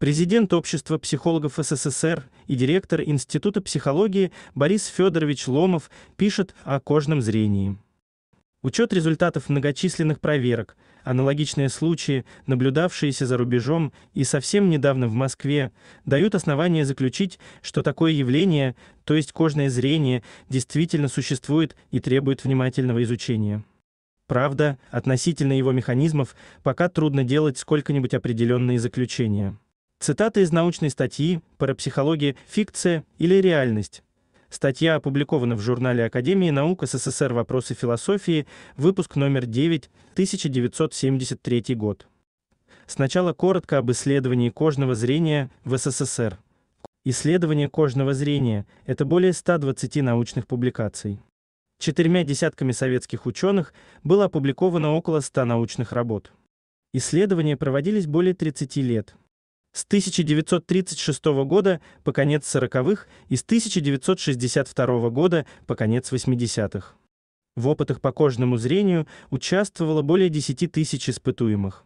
Президент Общества психологов СССР и директор Института психологии Борис Федорович Ломов пишет о кожном зрении. Учет результатов многочисленных проверок, аналогичные случаи, наблюдавшиеся за рубежом и совсем недавно в Москве, дают основания заключить, что такое явление, то есть кожное зрение, действительно существует и требует внимательного изучения. Правда, относительно его механизмов пока трудно делать сколько-нибудь определенные заключения. Цитата из научной статьи «Парапсихология. Фикция или реальность». Статья опубликована в журнале Академии наук СССР «Вопросы философии», выпуск номер 9, 1973 год. Сначала коротко об исследовании кожного зрения в СССР. Исследование кожного зрения – это более 120 научных публикаций. Четырьмя десятками советских ученых было опубликовано около 100 научных работ. Исследования проводились более 30 лет – с 1936 года по конец 40-х и с 1962 года по конец 80-х. В опытах по кожному зрению участвовало более 10 тысяч испытуемых.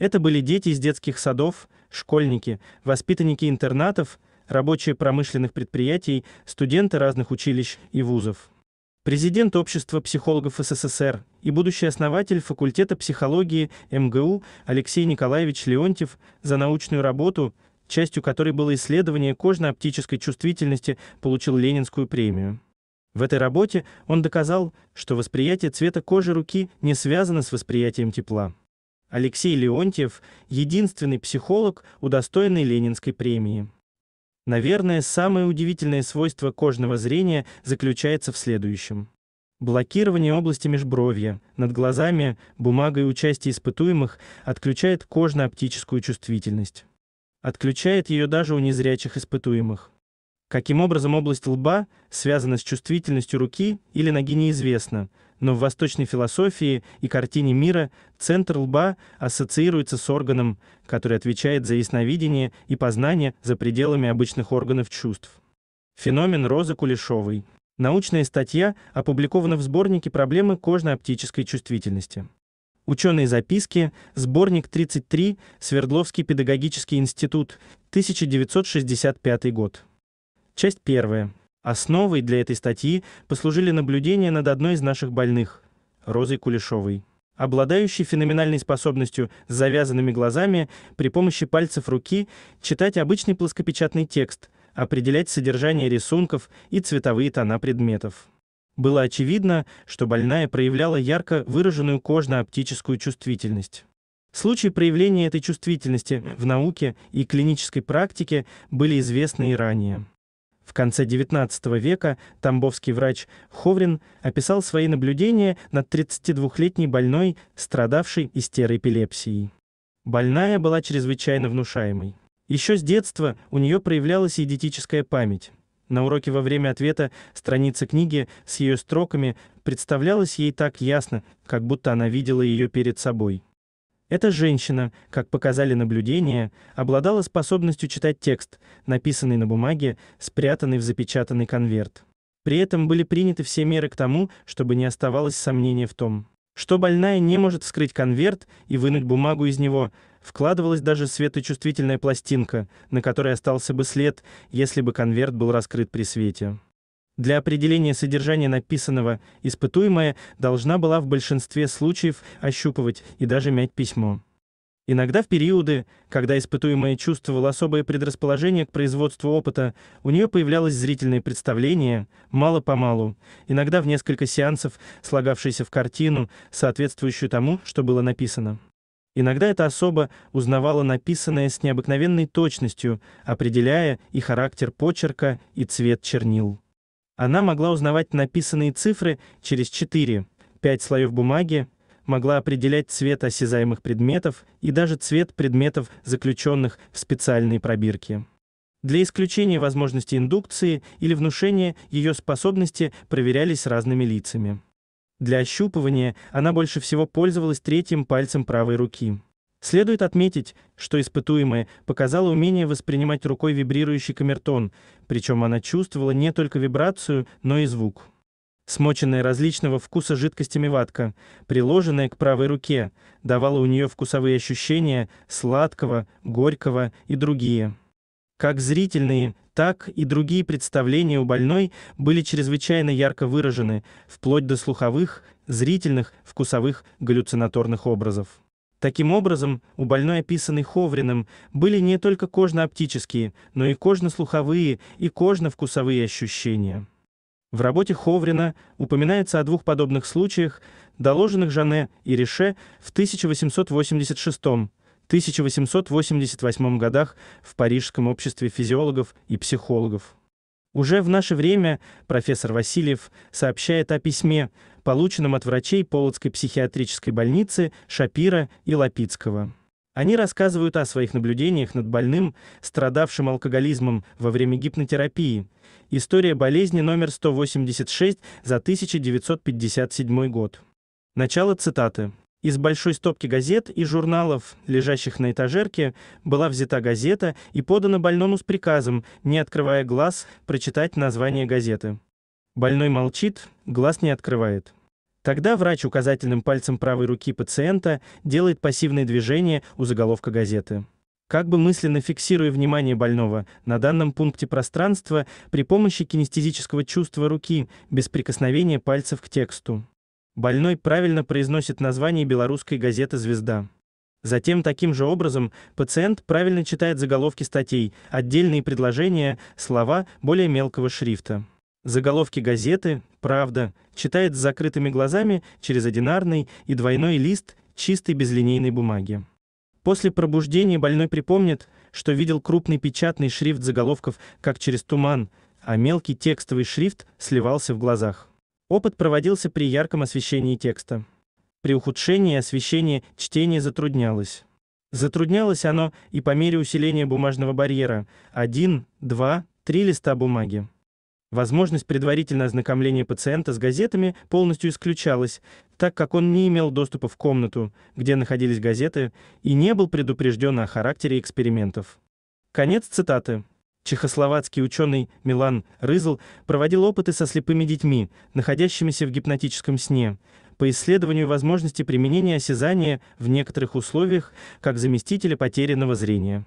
Это были дети из детских садов, школьники, воспитанники интернатов, рабочие промышленных предприятий, студенты разных училищ и вузов президент Общества психологов СССР и будущий основатель факультета психологии МГУ Алексей Николаевич Леонтьев за научную работу, частью которой было исследование кожно-оптической чувствительности, получил Ленинскую премию. В этой работе он доказал, что восприятие цвета кожи руки не связано с восприятием тепла. Алексей Леонтьев – единственный психолог, удостоенный Ленинской премии. Наверное, самое удивительное свойство кожного зрения заключается в следующем. Блокирование области межбровья над глазами бумагой участия испытуемых отключает кожно-оптическую чувствительность. Отключает ее даже у незрячих испытуемых. Каким образом область лба связана с чувствительностью руки или ноги неизвестно, но в восточной философии и картине мира центр лба ассоциируется с органом, который отвечает за ясновидение и познание за пределами обычных органов чувств. Феномен Розы Кулешовой. Научная статья опубликована в сборнике Проблемы кожно-оптической чувствительности. Ученые записки, сборник 33, Свердловский педагогический институт, 1965 год. Часть первая. Основой для этой статьи послужили наблюдения над одной из наших больных, Розой Кулешовой, обладающей феноменальной способностью с завязанными глазами при помощи пальцев руки читать обычный плоскопечатный текст, определять содержание рисунков и цветовые тона предметов. Было очевидно, что больная проявляла ярко выраженную кожно-оптическую чувствительность. Случаи проявления этой чувствительности в науке и клинической практике были известны и ранее. В конце XIX века тамбовский врач Ховрин описал свои наблюдения над 32-летней больной, страдавшей истерой эпилепсией. Больная была чрезвычайно внушаемой. Еще с детства у нее проявлялась идиотическая память. На уроке во время ответа страница книги с ее строками представлялась ей так ясно, как будто она видела ее перед собой. Эта женщина, как показали наблюдения, обладала способностью читать текст, написанный на бумаге, спрятанный в запечатанный конверт. При этом были приняты все меры к тому, чтобы не оставалось сомнения в том, что больная не может вскрыть конверт и вынуть бумагу из него. Вкладывалась даже светочувствительная пластинка, на которой остался бы след, если бы конверт был раскрыт при свете. Для определения содержания написанного испытуемая должна была в большинстве случаев ощупывать и даже мять письмо. Иногда в периоды, когда испытуемая чувствовала особое предрасположение к производству опыта, у нее появлялось зрительное представление, мало-помалу, иногда в несколько сеансов, слагавшееся в картину, соответствующую тому, что было написано. Иногда эта особа узнавала написанное с необыкновенной точностью, определяя и характер почерка, и цвет чернил. Она могла узнавать написанные цифры через 4-5 слоев бумаги, могла определять цвет осязаемых предметов и даже цвет предметов, заключенных в специальные пробирки. Для исключения возможности индукции или внушения ее способности проверялись разными лицами. Для ощупывания она больше всего пользовалась третьим пальцем правой руки. Следует отметить, что испытуемая показала умение воспринимать рукой вибрирующий камертон, причем она чувствовала не только вибрацию, но и звук. Смоченная различного вкуса жидкостями ватка, приложенная к правой руке, давала у нее вкусовые ощущения сладкого, горького и другие. Как зрительные, так и другие представления у больной были чрезвычайно ярко выражены, вплоть до слуховых, зрительных, вкусовых галлюцинаторных образов. Таким образом, у больной, описанной Ховриным, были не только кожно-оптические, но и кожно-слуховые и кожно-вкусовые ощущения. В работе Ховрина упоминается о двух подобных случаях, доложенных Жанне и Реше в 1886-1888 годах в Парижском обществе физиологов и психологов. Уже в наше время профессор Васильев сообщает о письме, полученном от врачей Полоцкой психиатрической больницы Шапира и Лапицкого. Они рассказывают о своих наблюдениях над больным, страдавшим алкоголизмом во время гипнотерапии. История болезни номер 186 за 1957 год. Начало цитаты. Из большой стопки газет и журналов, лежащих на этажерке, была взята газета и подана больному с приказом, не открывая глаз, прочитать название газеты. Больной молчит, глаз не открывает. Тогда врач указательным пальцем правой руки пациента делает пассивные движения у заголовка газеты. Как бы мысленно фиксируя внимание больного на данном пункте пространства при помощи кинестетического чувства руки без прикосновения пальцев к тексту больной правильно произносит название белорусской газеты «Звезда». Затем таким же образом пациент правильно читает заголовки статей, отдельные предложения, слова более мелкого шрифта. Заголовки газеты «Правда» читает с закрытыми глазами через одинарный и двойной лист чистой безлинейной бумаги. После пробуждения больной припомнит, что видел крупный печатный шрифт заголовков как через туман, а мелкий текстовый шрифт сливался в глазах. Опыт проводился при ярком освещении текста. При ухудшении освещения чтение затруднялось. Затруднялось оно и по мере усиления бумажного барьера. 1, 2, 3 листа бумаги. Возможность предварительного ознакомления пациента с газетами полностью исключалась, так как он не имел доступа в комнату, где находились газеты, и не был предупрежден о характере экспериментов. Конец цитаты. Чехословацкий ученый Милан Рызл проводил опыты со слепыми детьми, находящимися в гипнотическом сне, по исследованию возможности применения осязания в некоторых условиях как заместителя потерянного зрения.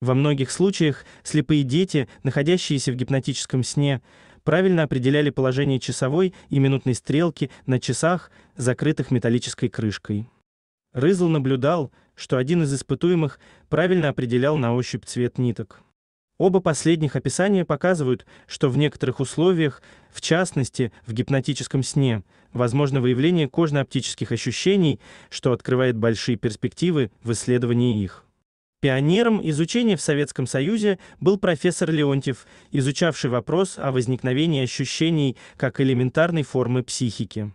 Во многих случаях слепые дети, находящиеся в гипнотическом сне, правильно определяли положение часовой и минутной стрелки на часах, закрытых металлической крышкой. Рызл наблюдал, что один из испытуемых правильно определял на ощупь цвет ниток. Оба последних описания показывают, что в некоторых условиях, в частности, в гипнотическом сне, возможно выявление кожно-оптических ощущений, что открывает большие перспективы в исследовании их. Пионером изучения в Советском Союзе был профессор Леонтьев, изучавший вопрос о возникновении ощущений как элементарной формы психики.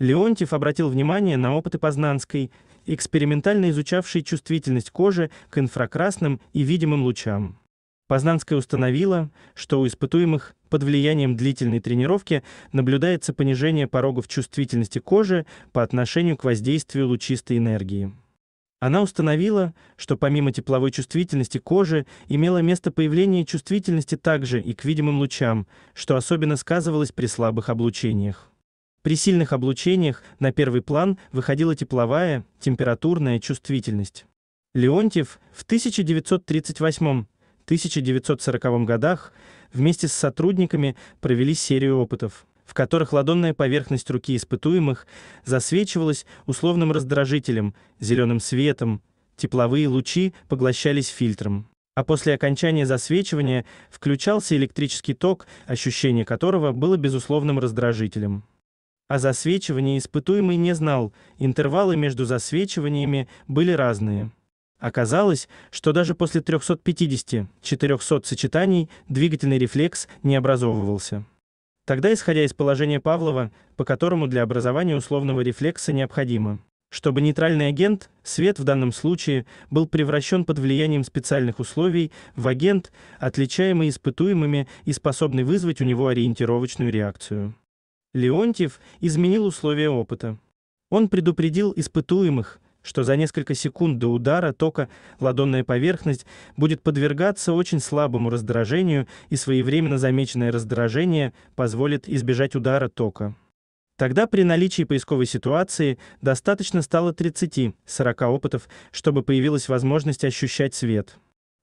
Леонтьев обратил внимание на опыты Познанской, экспериментально изучавшей чувствительность кожи к инфракрасным и видимым лучам. Познанская установила, что у испытуемых под влиянием длительной тренировки наблюдается понижение порогов чувствительности кожи по отношению к воздействию лучистой энергии. Она установила, что помимо тепловой чувствительности кожи имело место появление чувствительности также и к видимым лучам, что особенно сказывалось при слабых облучениях. При сильных облучениях на первый план выходила тепловая, температурная чувствительность. Леонтьев в 1938 1940 годах вместе с сотрудниками провели серию опытов, в которых ладонная поверхность руки испытуемых засвечивалась условным раздражителем, зеленым светом, тепловые лучи поглощались фильтром. А после окончания засвечивания включался электрический ток, ощущение которого было безусловным раздражителем. А засвечивание испытуемый не знал, интервалы между засвечиваниями были разные. Оказалось, что даже после 350-400 сочетаний двигательный рефлекс не образовывался. Тогда, исходя из положения Павлова, по которому для образования условного рефлекса необходимо, чтобы нейтральный агент, свет в данном случае, был превращен под влиянием специальных условий в агент, отличаемый испытуемыми и способный вызвать у него ориентировочную реакцию. Леонтьев изменил условия опыта. Он предупредил испытуемых, что за несколько секунд до удара тока ладонная поверхность будет подвергаться очень слабому раздражению, и своевременно замеченное раздражение позволит избежать удара тока. Тогда при наличии поисковой ситуации достаточно стало 30-40 опытов, чтобы появилась возможность ощущать свет.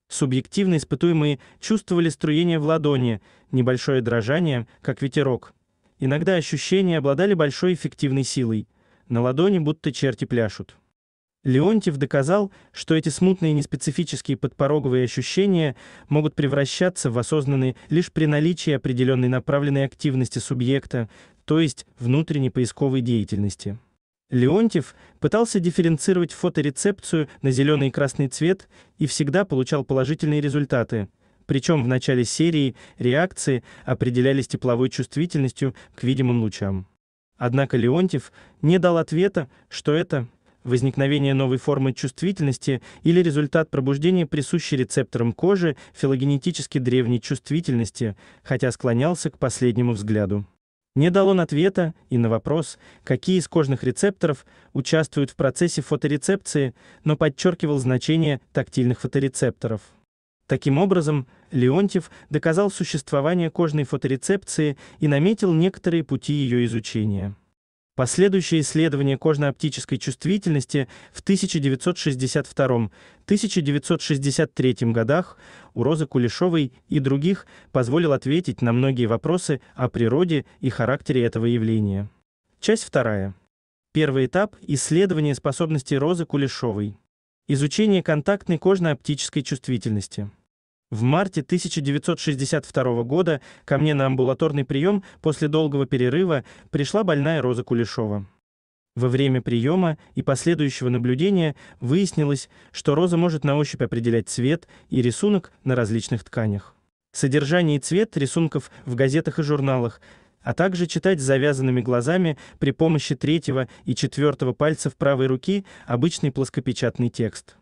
Субъективно испытуемые чувствовали струение в ладони, небольшое дрожание, как ветерок. Иногда ощущения обладали большой эффективной силой. На ладони будто черти пляшут. Леонтьев доказал, что эти смутные неспецифические подпороговые ощущения могут превращаться в осознанные лишь при наличии определенной направленной активности субъекта, то есть внутренней поисковой деятельности. Леонтьев пытался дифференцировать фоторецепцию на зеленый и красный цвет и всегда получал положительные результаты. Причем в начале серии реакции определялись тепловой чувствительностью к видимым лучам. Однако Леонтьев не дал ответа, что это возникновение новой формы чувствительности или результат пробуждения присущей рецепторам кожи филогенетически древней чувствительности, хотя склонялся к последнему взгляду. Не дал он ответа и на вопрос, какие из кожных рецепторов участвуют в процессе фоторецепции, но подчеркивал значение тактильных фоторецепторов. Таким образом, Леонтьев доказал существование кожной фоторецепции и наметил некоторые пути ее изучения. Последующие исследования кожно-оптической чувствительности в 1962-1963 годах у Розы Кулешовой и других позволило ответить на многие вопросы о природе и характере этого явления. Часть вторая. Первый этап исследования способности Розы Кулешовой. Изучение контактной кожно-оптической чувствительности. В марте 1962 года ко мне на амбулаторный прием после долгого перерыва пришла больная Роза Кулешова. Во время приема и последующего наблюдения выяснилось, что роза может на ощупь определять цвет и рисунок на различных тканях. Содержание и цвет рисунков в газетах и журналах, а также читать с завязанными глазами при помощи третьего и четвертого пальцев правой руки обычный плоскопечатный текст.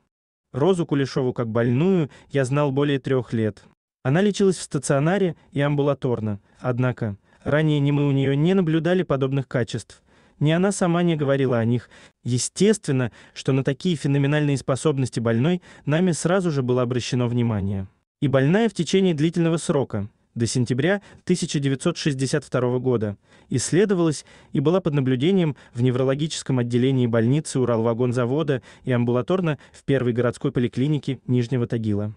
Розу Кулешову как больную я знал более трех лет. Она лечилась в стационаре и амбулаторно, однако ранее ни мы у нее не наблюдали подобных качеств. Ни она сама не говорила о них. Естественно, что на такие феноменальные способности больной нами сразу же было обращено внимание. И больная в течение длительного срока – до сентября 1962 года, исследовалась и была под наблюдением в неврологическом отделении больницы Уралвагонзавода и амбулаторно в первой городской поликлинике Нижнего Тагила.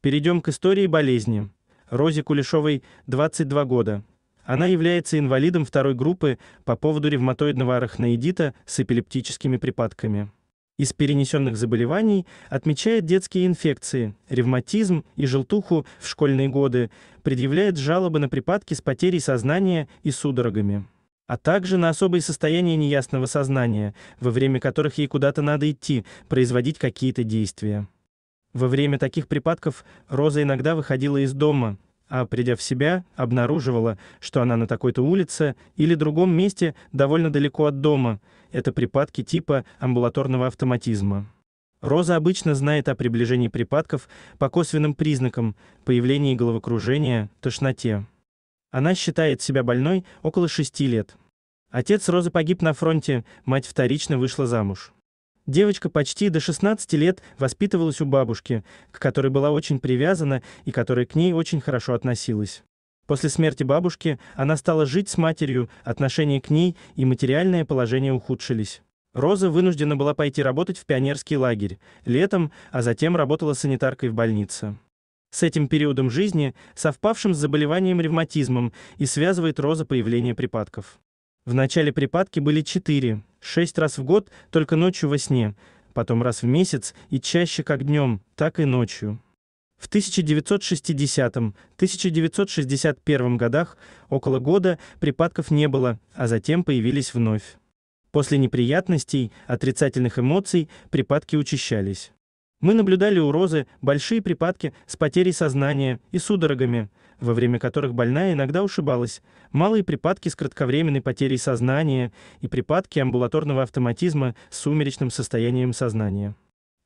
Перейдем к истории болезни. Розе Кулешовой 22 года. Она является инвалидом второй группы по поводу ревматоидного арахноидита с эпилептическими припадками из перенесенных заболеваний отмечает детские инфекции, ревматизм и желтуху в школьные годы, предъявляет жалобы на припадки с потерей сознания и судорогами а также на особые состояния неясного сознания, во время которых ей куда-то надо идти, производить какие-то действия. Во время таких припадков Роза иногда выходила из дома, а придя в себя, обнаруживала, что она на такой-то улице или другом месте довольно далеко от дома. Это припадки типа амбулаторного автоматизма. Роза обычно знает о приближении припадков по косвенным признакам, появлении головокружения, тошноте. Она считает себя больной около шести лет. Отец Розы погиб на фронте, мать вторично вышла замуж. Девочка почти до 16 лет воспитывалась у бабушки, к которой была очень привязана и которая к ней очень хорошо относилась. После смерти бабушки она стала жить с матерью, отношение к ней и материальное положение ухудшились. Роза вынуждена была пойти работать в пионерский лагерь летом, а затем работала санитаркой в больнице. С этим периодом жизни, совпавшим с заболеванием ревматизмом, и связывает Роза появление припадков. В начале припадки были 4, 6 раз в год, только ночью во сне, потом раз в месяц и чаще как днем, так и ночью. В 1960-1961 годах около года припадков не было, а затем появились вновь. После неприятностей, отрицательных эмоций припадки учащались. Мы наблюдали у Розы большие припадки с потерей сознания и судорогами, во время которых больная иногда ушибалась, малые припадки с кратковременной потерей сознания и припадки амбулаторного автоматизма с сумеречным состоянием сознания.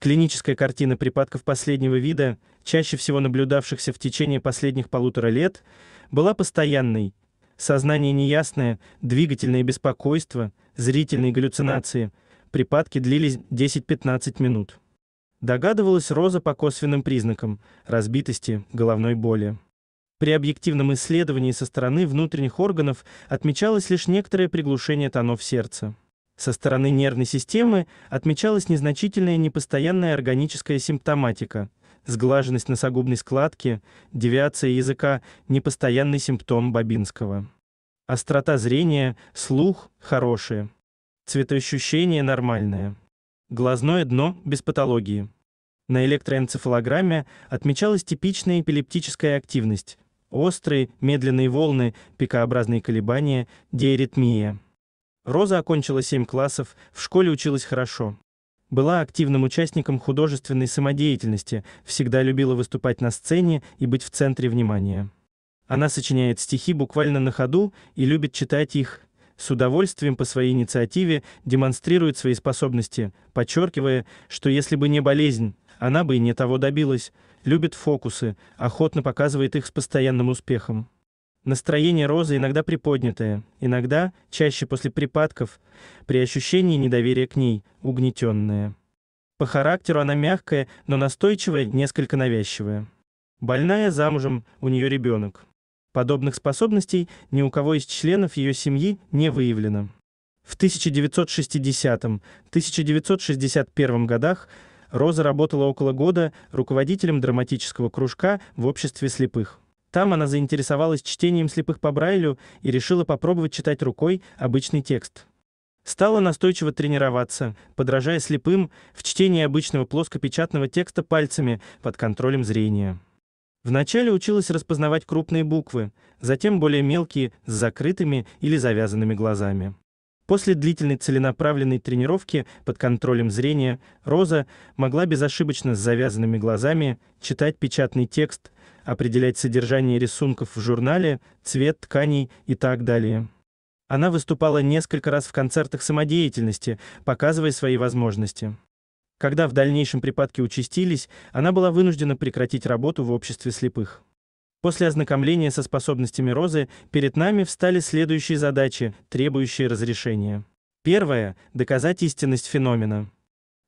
Клиническая картина припадков последнего вида, чаще всего наблюдавшихся в течение последних полутора лет, была постоянной. Сознание неясное, двигательное беспокойство, зрительные галлюцинации. Припадки длились 10-15 минут. Догадывалась Роза по косвенным признакам – разбитости, головной боли. При объективном исследовании со стороны внутренних органов отмечалось лишь некоторое приглушение тонов сердца. Со стороны нервной системы отмечалась незначительная непостоянная органическая симптоматика, сглаженность носогубной складки, девиация языка, непостоянный симптом Бабинского. Острота зрения, слух хорошие. Цветоощущение нормальное. Глазное дно без патологии. На электроэнцефалограмме отмечалась типичная эпилептическая активность, острые, медленные волны, пикообразные колебания, диаритмия. Роза окончила 7 классов, в школе училась хорошо. Была активным участником художественной самодеятельности, всегда любила выступать на сцене и быть в центре внимания. Она сочиняет стихи буквально на ходу и любит читать их. С удовольствием по своей инициативе демонстрирует свои способности, подчеркивая, что если бы не болезнь, она бы и не того добилась, любит фокусы, охотно показывает их с постоянным успехом. Настроение Розы иногда приподнятое, иногда, чаще после припадков, при ощущении недоверия к ней, угнетенное. По характеру она мягкая, но настойчивая, несколько навязчивая. Больная замужем, у нее ребенок. Подобных способностей ни у кого из членов ее семьи не выявлено. В 1960-1961 годах Роза работала около года руководителем драматического кружка в обществе слепых. Там она заинтересовалась чтением слепых по Брайлю и решила попробовать читать рукой обычный текст. Стала настойчиво тренироваться, подражая слепым в чтении обычного плоскопечатного текста пальцами под контролем зрения. Вначале училась распознавать крупные буквы, затем более мелкие с закрытыми или завязанными глазами. После длительной целенаправленной тренировки под контролем зрения Роза могла безошибочно с завязанными глазами читать печатный текст, определять содержание рисунков в журнале, цвет тканей и так далее. Она выступала несколько раз в концертах самодеятельности, показывая свои возможности. Когда в дальнейшем припадки участились, она была вынуждена прекратить работу в обществе слепых. После ознакомления со способностями розы перед нами встали следующие задачи, требующие разрешения. Первое доказать истинность феномена.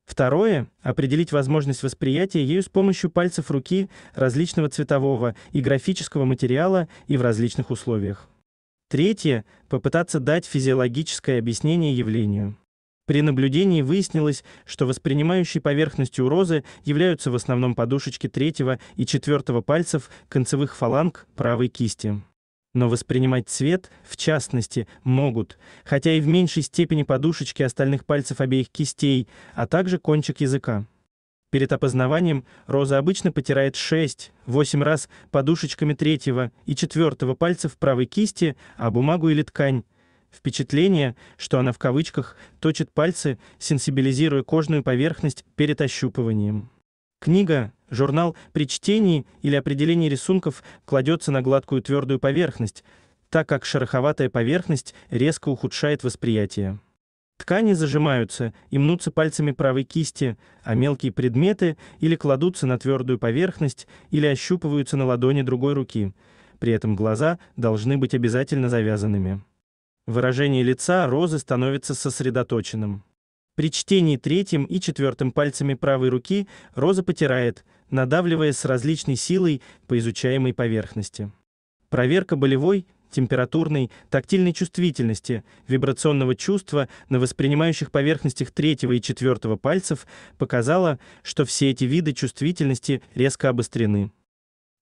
Второе определить возможность восприятия ею с помощью пальцев руки различного цветового и графического материала и в различных условиях. Третье попытаться дать физиологическое объяснение явлению. При наблюдении выяснилось, что воспринимающей поверхностью у розы являются в основном подушечки третьего и четвертого пальцев концевых фаланг правой кисти. Но воспринимать цвет, в частности, могут, хотя и в меньшей степени подушечки остальных пальцев обеих кистей, а также кончик языка. Перед опознаванием роза обычно потирает 6-8 раз подушечками третьего и четвертого пальцев правой кисти, а бумагу или ткань Впечатление, что она в кавычках точит пальцы, сенсибилизируя кожную поверхность перед ощупыванием. Книга, журнал при чтении или определении рисунков кладется на гладкую твердую поверхность, так как шероховатая поверхность резко ухудшает восприятие. Ткани зажимаются и мнутся пальцами правой кисти, а мелкие предметы или кладутся на твердую поверхность, или ощупываются на ладони другой руки. При этом глаза должны быть обязательно завязанными. Выражение лица Розы становится сосредоточенным. При чтении третьим и четвертым пальцами правой руки Роза потирает, надавливая с различной силой по изучаемой поверхности. Проверка болевой, температурной, тактильной чувствительности, вибрационного чувства на воспринимающих поверхностях третьего и четвертого пальцев показала, что все эти виды чувствительности резко обострены.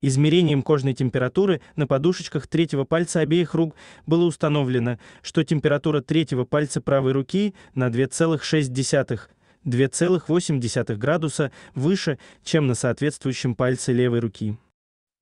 Измерением кожной температуры на подушечках третьего пальца обеих рук было установлено, что температура третьего пальца правой руки на 2,6 2,8 градуса выше, чем на соответствующем пальце левой руки.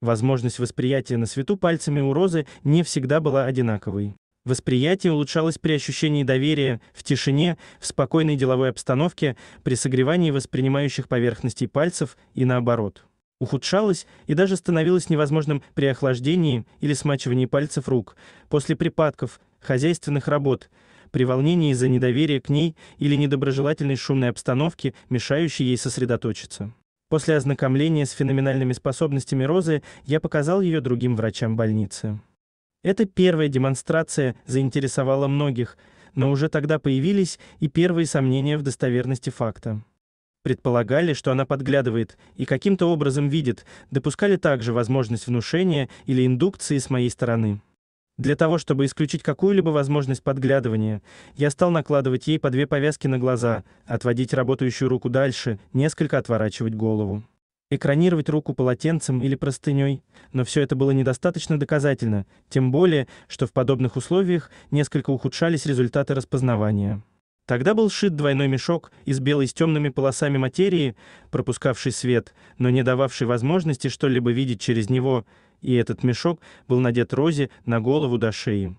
Возможность восприятия на свету пальцами у Розы не всегда была одинаковой. Восприятие улучшалось при ощущении доверия, в тишине, в спокойной деловой обстановке, при согревании воспринимающих поверхностей пальцев и наоборот ухудшалось и даже становилось невозможным при охлаждении или смачивании пальцев рук, после припадков, хозяйственных работ, при волнении из-за недоверия к ней или недоброжелательной шумной обстановки, мешающей ей сосредоточиться. После ознакомления с феноменальными способностями Розы я показал ее другим врачам больницы. Эта первая демонстрация заинтересовала многих, но уже тогда появились и первые сомнения в достоверности факта. Предполагали, что она подглядывает и каким-то образом видит, допускали также возможность внушения или индукции с моей стороны. Для того, чтобы исключить какую-либо возможность подглядывания, я стал накладывать ей по две повязки на глаза, отводить работающую руку дальше, несколько отворачивать голову, экранировать руку полотенцем или простыней, но все это было недостаточно доказательно, тем более, что в подобных условиях несколько ухудшались результаты распознавания. Тогда был шит двойной мешок из белой с темными полосами материи, пропускавший свет, но не дававший возможности что-либо видеть через него, и этот мешок был надет Розе на голову до шеи.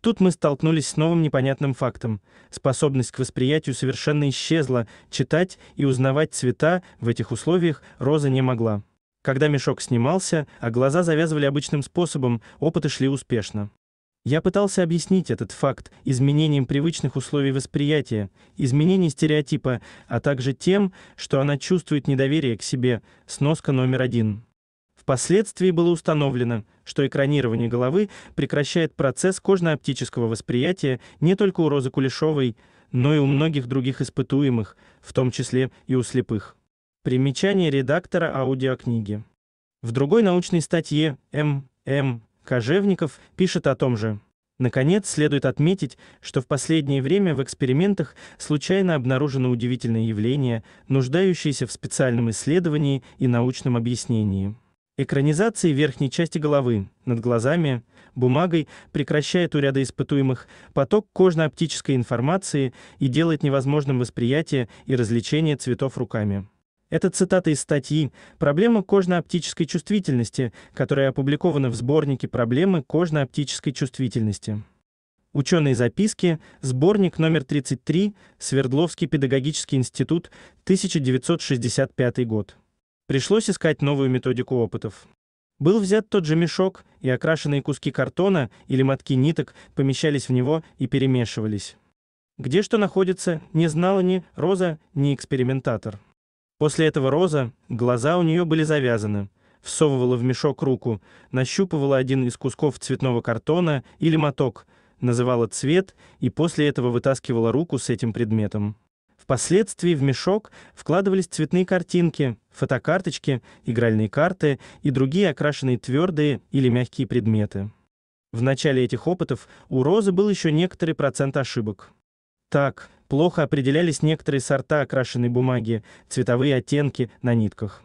Тут мы столкнулись с новым непонятным фактом. Способность к восприятию совершенно исчезла, читать и узнавать цвета в этих условиях Роза не могла. Когда мешок снимался, а глаза завязывали обычным способом, опыты шли успешно. Я пытался объяснить этот факт изменением привычных условий восприятия, изменением стереотипа, а также тем, что она чувствует недоверие к себе. Сноска номер один. Впоследствии было установлено, что экранирование головы прекращает процесс кожно-оптического восприятия не только у Розы Кулешовой, но и у многих других испытуемых, в том числе и у слепых. Примечание редактора аудиокниги. В другой научной статье М. М. Кожевников пишет о том же. Наконец, следует отметить, что в последнее время в экспериментах случайно обнаружено удивительное явление, нуждающееся в специальном исследовании и научном объяснении. Экранизации верхней части головы над глазами бумагой прекращает у ряда испытуемых поток кожно-оптической информации и делает невозможным восприятие и различение цветов руками. Это цитата из статьи «Проблема кожно-оптической чувствительности», которая опубликована в сборнике «Проблемы кожно-оптической чувствительности». Ученые записки, сборник номер 33, Свердловский педагогический институт, 1965 год. Пришлось искать новую методику опытов. Был взят тот же мешок, и окрашенные куски картона или мотки ниток помещались в него и перемешивались. Где что находится, не знала ни Роза, ни экспериментатор. После этого Роза, глаза у нее были завязаны, всовывала в мешок руку, нащупывала один из кусков цветного картона или моток, называла цвет и после этого вытаскивала руку с этим предметом. Впоследствии в мешок вкладывались цветные картинки, фотокарточки, игральные карты и другие окрашенные твердые или мягкие предметы. В начале этих опытов у Розы был еще некоторый процент ошибок. Так, плохо определялись некоторые сорта окрашенной бумаги, цветовые оттенки на нитках.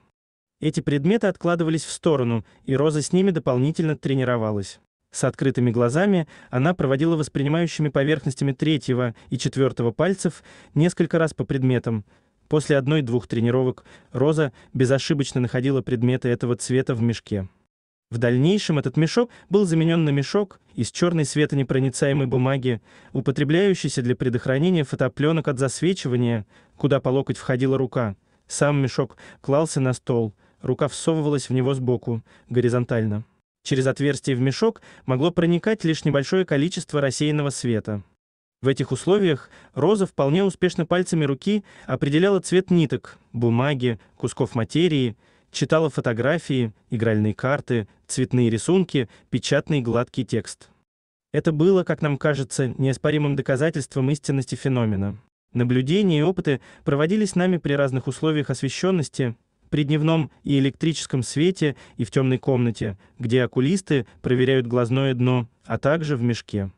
Эти предметы откладывались в сторону, и Роза с ними дополнительно тренировалась. С открытыми глазами она проводила воспринимающими поверхностями третьего и четвертого пальцев несколько раз по предметам. После одной-двух тренировок Роза безошибочно находила предметы этого цвета в мешке. В дальнейшем этот мешок был заменен на мешок из черной светонепроницаемой бумаги, употребляющийся для предохранения фотопленок от засвечивания, куда по локоть входила рука. Сам мешок клался на стол, рука всовывалась в него сбоку, горизонтально. Через отверстие в мешок могло проникать лишь небольшое количество рассеянного света. В этих условиях Роза вполне успешно пальцами руки определяла цвет ниток, бумаги, кусков материи – читала фотографии, игральные карты, цветные рисунки, печатный гладкий текст. Это было, как нам кажется, неоспоримым доказательством истинности феномена. Наблюдения и опыты проводились нами при разных условиях освещенности, при дневном и электрическом свете и в темной комнате, где окулисты проверяют глазное дно, а также в мешке.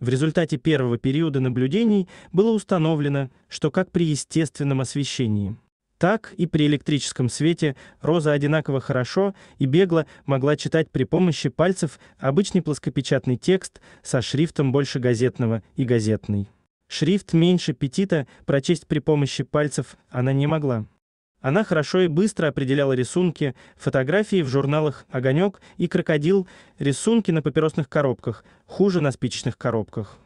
В результате первого периода наблюдений было установлено, что как при естественном освещении так и при электрическом свете Роза одинаково хорошо и бегло могла читать при помощи пальцев обычный плоскопечатный текст со шрифтом больше газетного и газетный. Шрифт меньше петита прочесть при помощи пальцев она не могла. Она хорошо и быстро определяла рисунки, фотографии в журналах «Огонек» и «Крокодил», рисунки на папиросных коробках, хуже на спичечных коробках.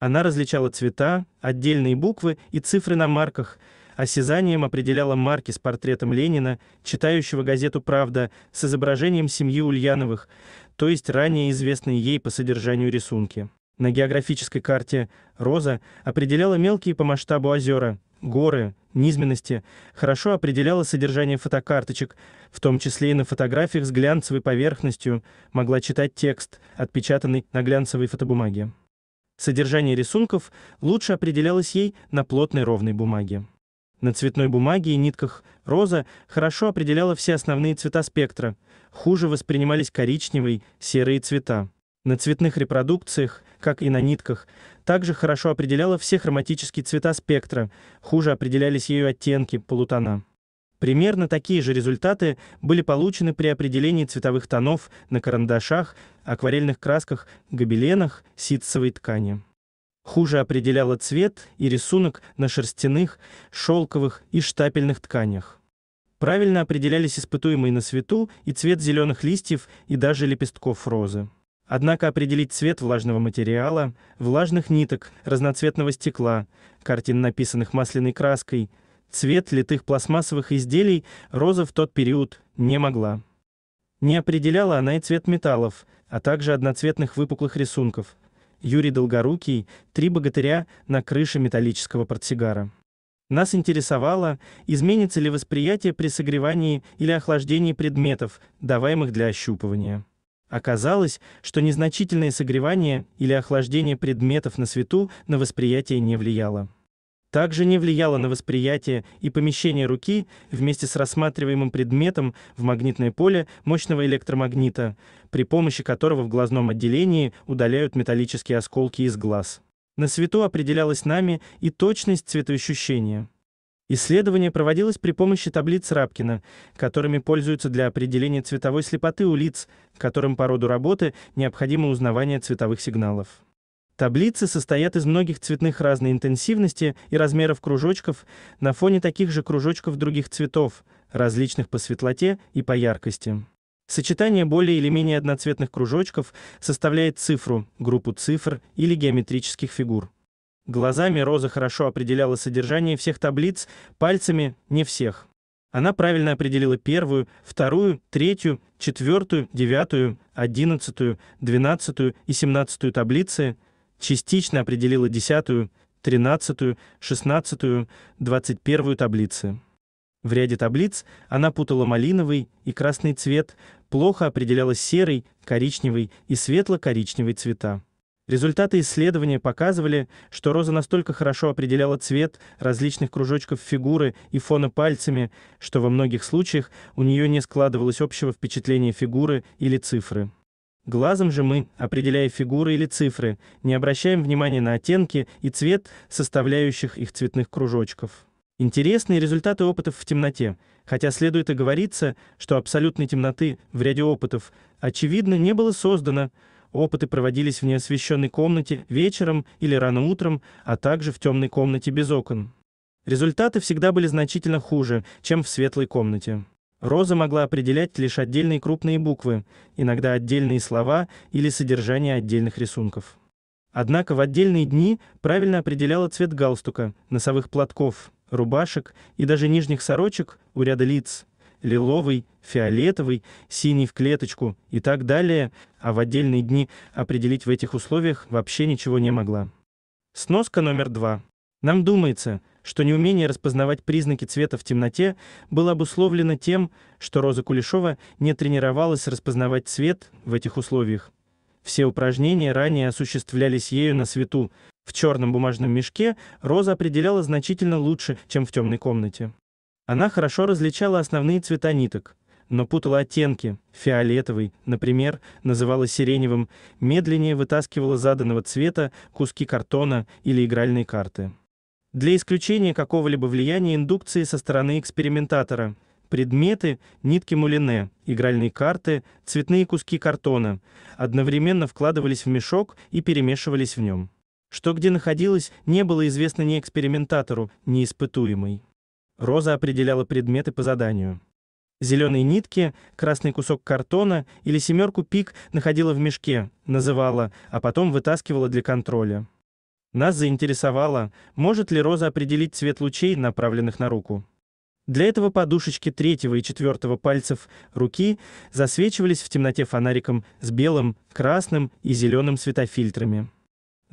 Она различала цвета, отдельные буквы и цифры на марках – осязанием определяла марки с портретом Ленина, читающего газету «Правда», с изображением семьи Ульяновых, то есть ранее известные ей по содержанию рисунки. На географической карте «Роза» определяла мелкие по масштабу озера, горы, низменности, хорошо определяла содержание фотокарточек, в том числе и на фотографиях с глянцевой поверхностью, могла читать текст, отпечатанный на глянцевой фотобумаге. Содержание рисунков лучше определялось ей на плотной ровной бумаге. На цветной бумаге и нитках роза хорошо определяла все основные цвета спектра. Хуже воспринимались коричневый, серые цвета. На цветных репродукциях, как и на нитках, также хорошо определяла все хроматические цвета спектра. Хуже определялись ее оттенки, полутона. Примерно такие же результаты были получены при определении цветовых тонов на карандашах, акварельных красках, гобеленах, ситцевой ткани. Хуже определяла цвет и рисунок на шерстяных, шелковых и штапельных тканях. Правильно определялись испытуемые на свету и цвет зеленых листьев и даже лепестков розы. Однако определить цвет влажного материала, влажных ниток, разноцветного стекла, картин, написанных масляной краской, цвет литых пластмассовых изделий розы в тот период не могла. Не определяла она и цвет металлов, а также одноцветных выпуклых рисунков, Юрий Долгорукий, «Три богатыря на крыше металлического портсигара». Нас интересовало, изменится ли восприятие при согревании или охлаждении предметов, даваемых для ощупывания. Оказалось, что незначительное согревание или охлаждение предметов на свету на восприятие не влияло. Также не влияло на восприятие и помещение руки вместе с рассматриваемым предметом в магнитное поле мощного электромагнита, при помощи которого в глазном отделении удаляют металлические осколки из глаз. На свету определялась нами и точность цветоощущения. Исследование проводилось при помощи таблиц Рабкина, которыми пользуются для определения цветовой слепоты у лиц, которым по роду работы необходимо узнавание цветовых сигналов. Таблицы состоят из многих цветных разной интенсивности и размеров кружочков на фоне таких же кружочков других цветов, различных по светлоте и по яркости. Сочетание более или менее одноцветных кружочков составляет цифру, группу цифр или геометрических фигур. Глазами Роза хорошо определяла содержание всех таблиц, пальцами — не всех. Она правильно определила первую, вторую, третью, четвертую, девятую, одиннадцатую, двенадцатую и семнадцатую таблицы, частично определила десятую, тринадцатую, шестнадцатую, двадцать первую таблицы. В ряде таблиц она путала малиновый и красный цвет, плохо определяла серый, коричневый и светло-коричневый цвета. Результаты исследования показывали, что роза настолько хорошо определяла цвет различных кружочков фигуры и фона пальцами, что во многих случаях у нее не складывалось общего впечатления фигуры или цифры. Глазом же мы, определяя фигуры или цифры, не обращаем внимания на оттенки и цвет составляющих их цветных кружочков. Интересные результаты опытов в темноте, хотя следует и говориться, что абсолютной темноты в ряде опытов, очевидно, не было создано. Опыты проводились в неосвещенной комнате вечером или рано утром, а также в темной комнате без окон. Результаты всегда были значительно хуже, чем в светлой комнате. Роза могла определять лишь отдельные крупные буквы, иногда отдельные слова или содержание отдельных рисунков. Однако в отдельные дни правильно определяла цвет галстука, носовых платков, рубашек и даже нижних сорочек у ряда лиц, лиловый, фиолетовый, синий в клеточку и так далее, а в отдельные дни определить в этих условиях вообще ничего не могла. Сноска номер два. Нам думается, что неумение распознавать признаки цвета в темноте было обусловлено тем, что Роза Кулешова не тренировалась распознавать цвет в этих условиях. Все упражнения ранее осуществлялись ею на свету, в черном бумажном мешке Роза определяла значительно лучше, чем в темной комнате. Она хорошо различала основные цвета ниток, но путала оттенки. Фиолетовый, например, называла сиреневым, медленнее вытаскивала заданного цвета куски картона или игральные карты. Для исключения какого-либо влияния индукции со стороны экспериментатора предметы, нитки мулине, игральные карты, цветные куски картона одновременно вкладывались в мешок и перемешивались в нем что где находилось, не было известно ни экспериментатору, ни испытуемой. Роза определяла предметы по заданию. Зеленые нитки, красный кусок картона или семерку пик находила в мешке, называла, а потом вытаскивала для контроля. Нас заинтересовало, может ли Роза определить цвет лучей, направленных на руку. Для этого подушечки третьего и четвертого пальцев руки засвечивались в темноте фонариком с белым, красным и зеленым светофильтрами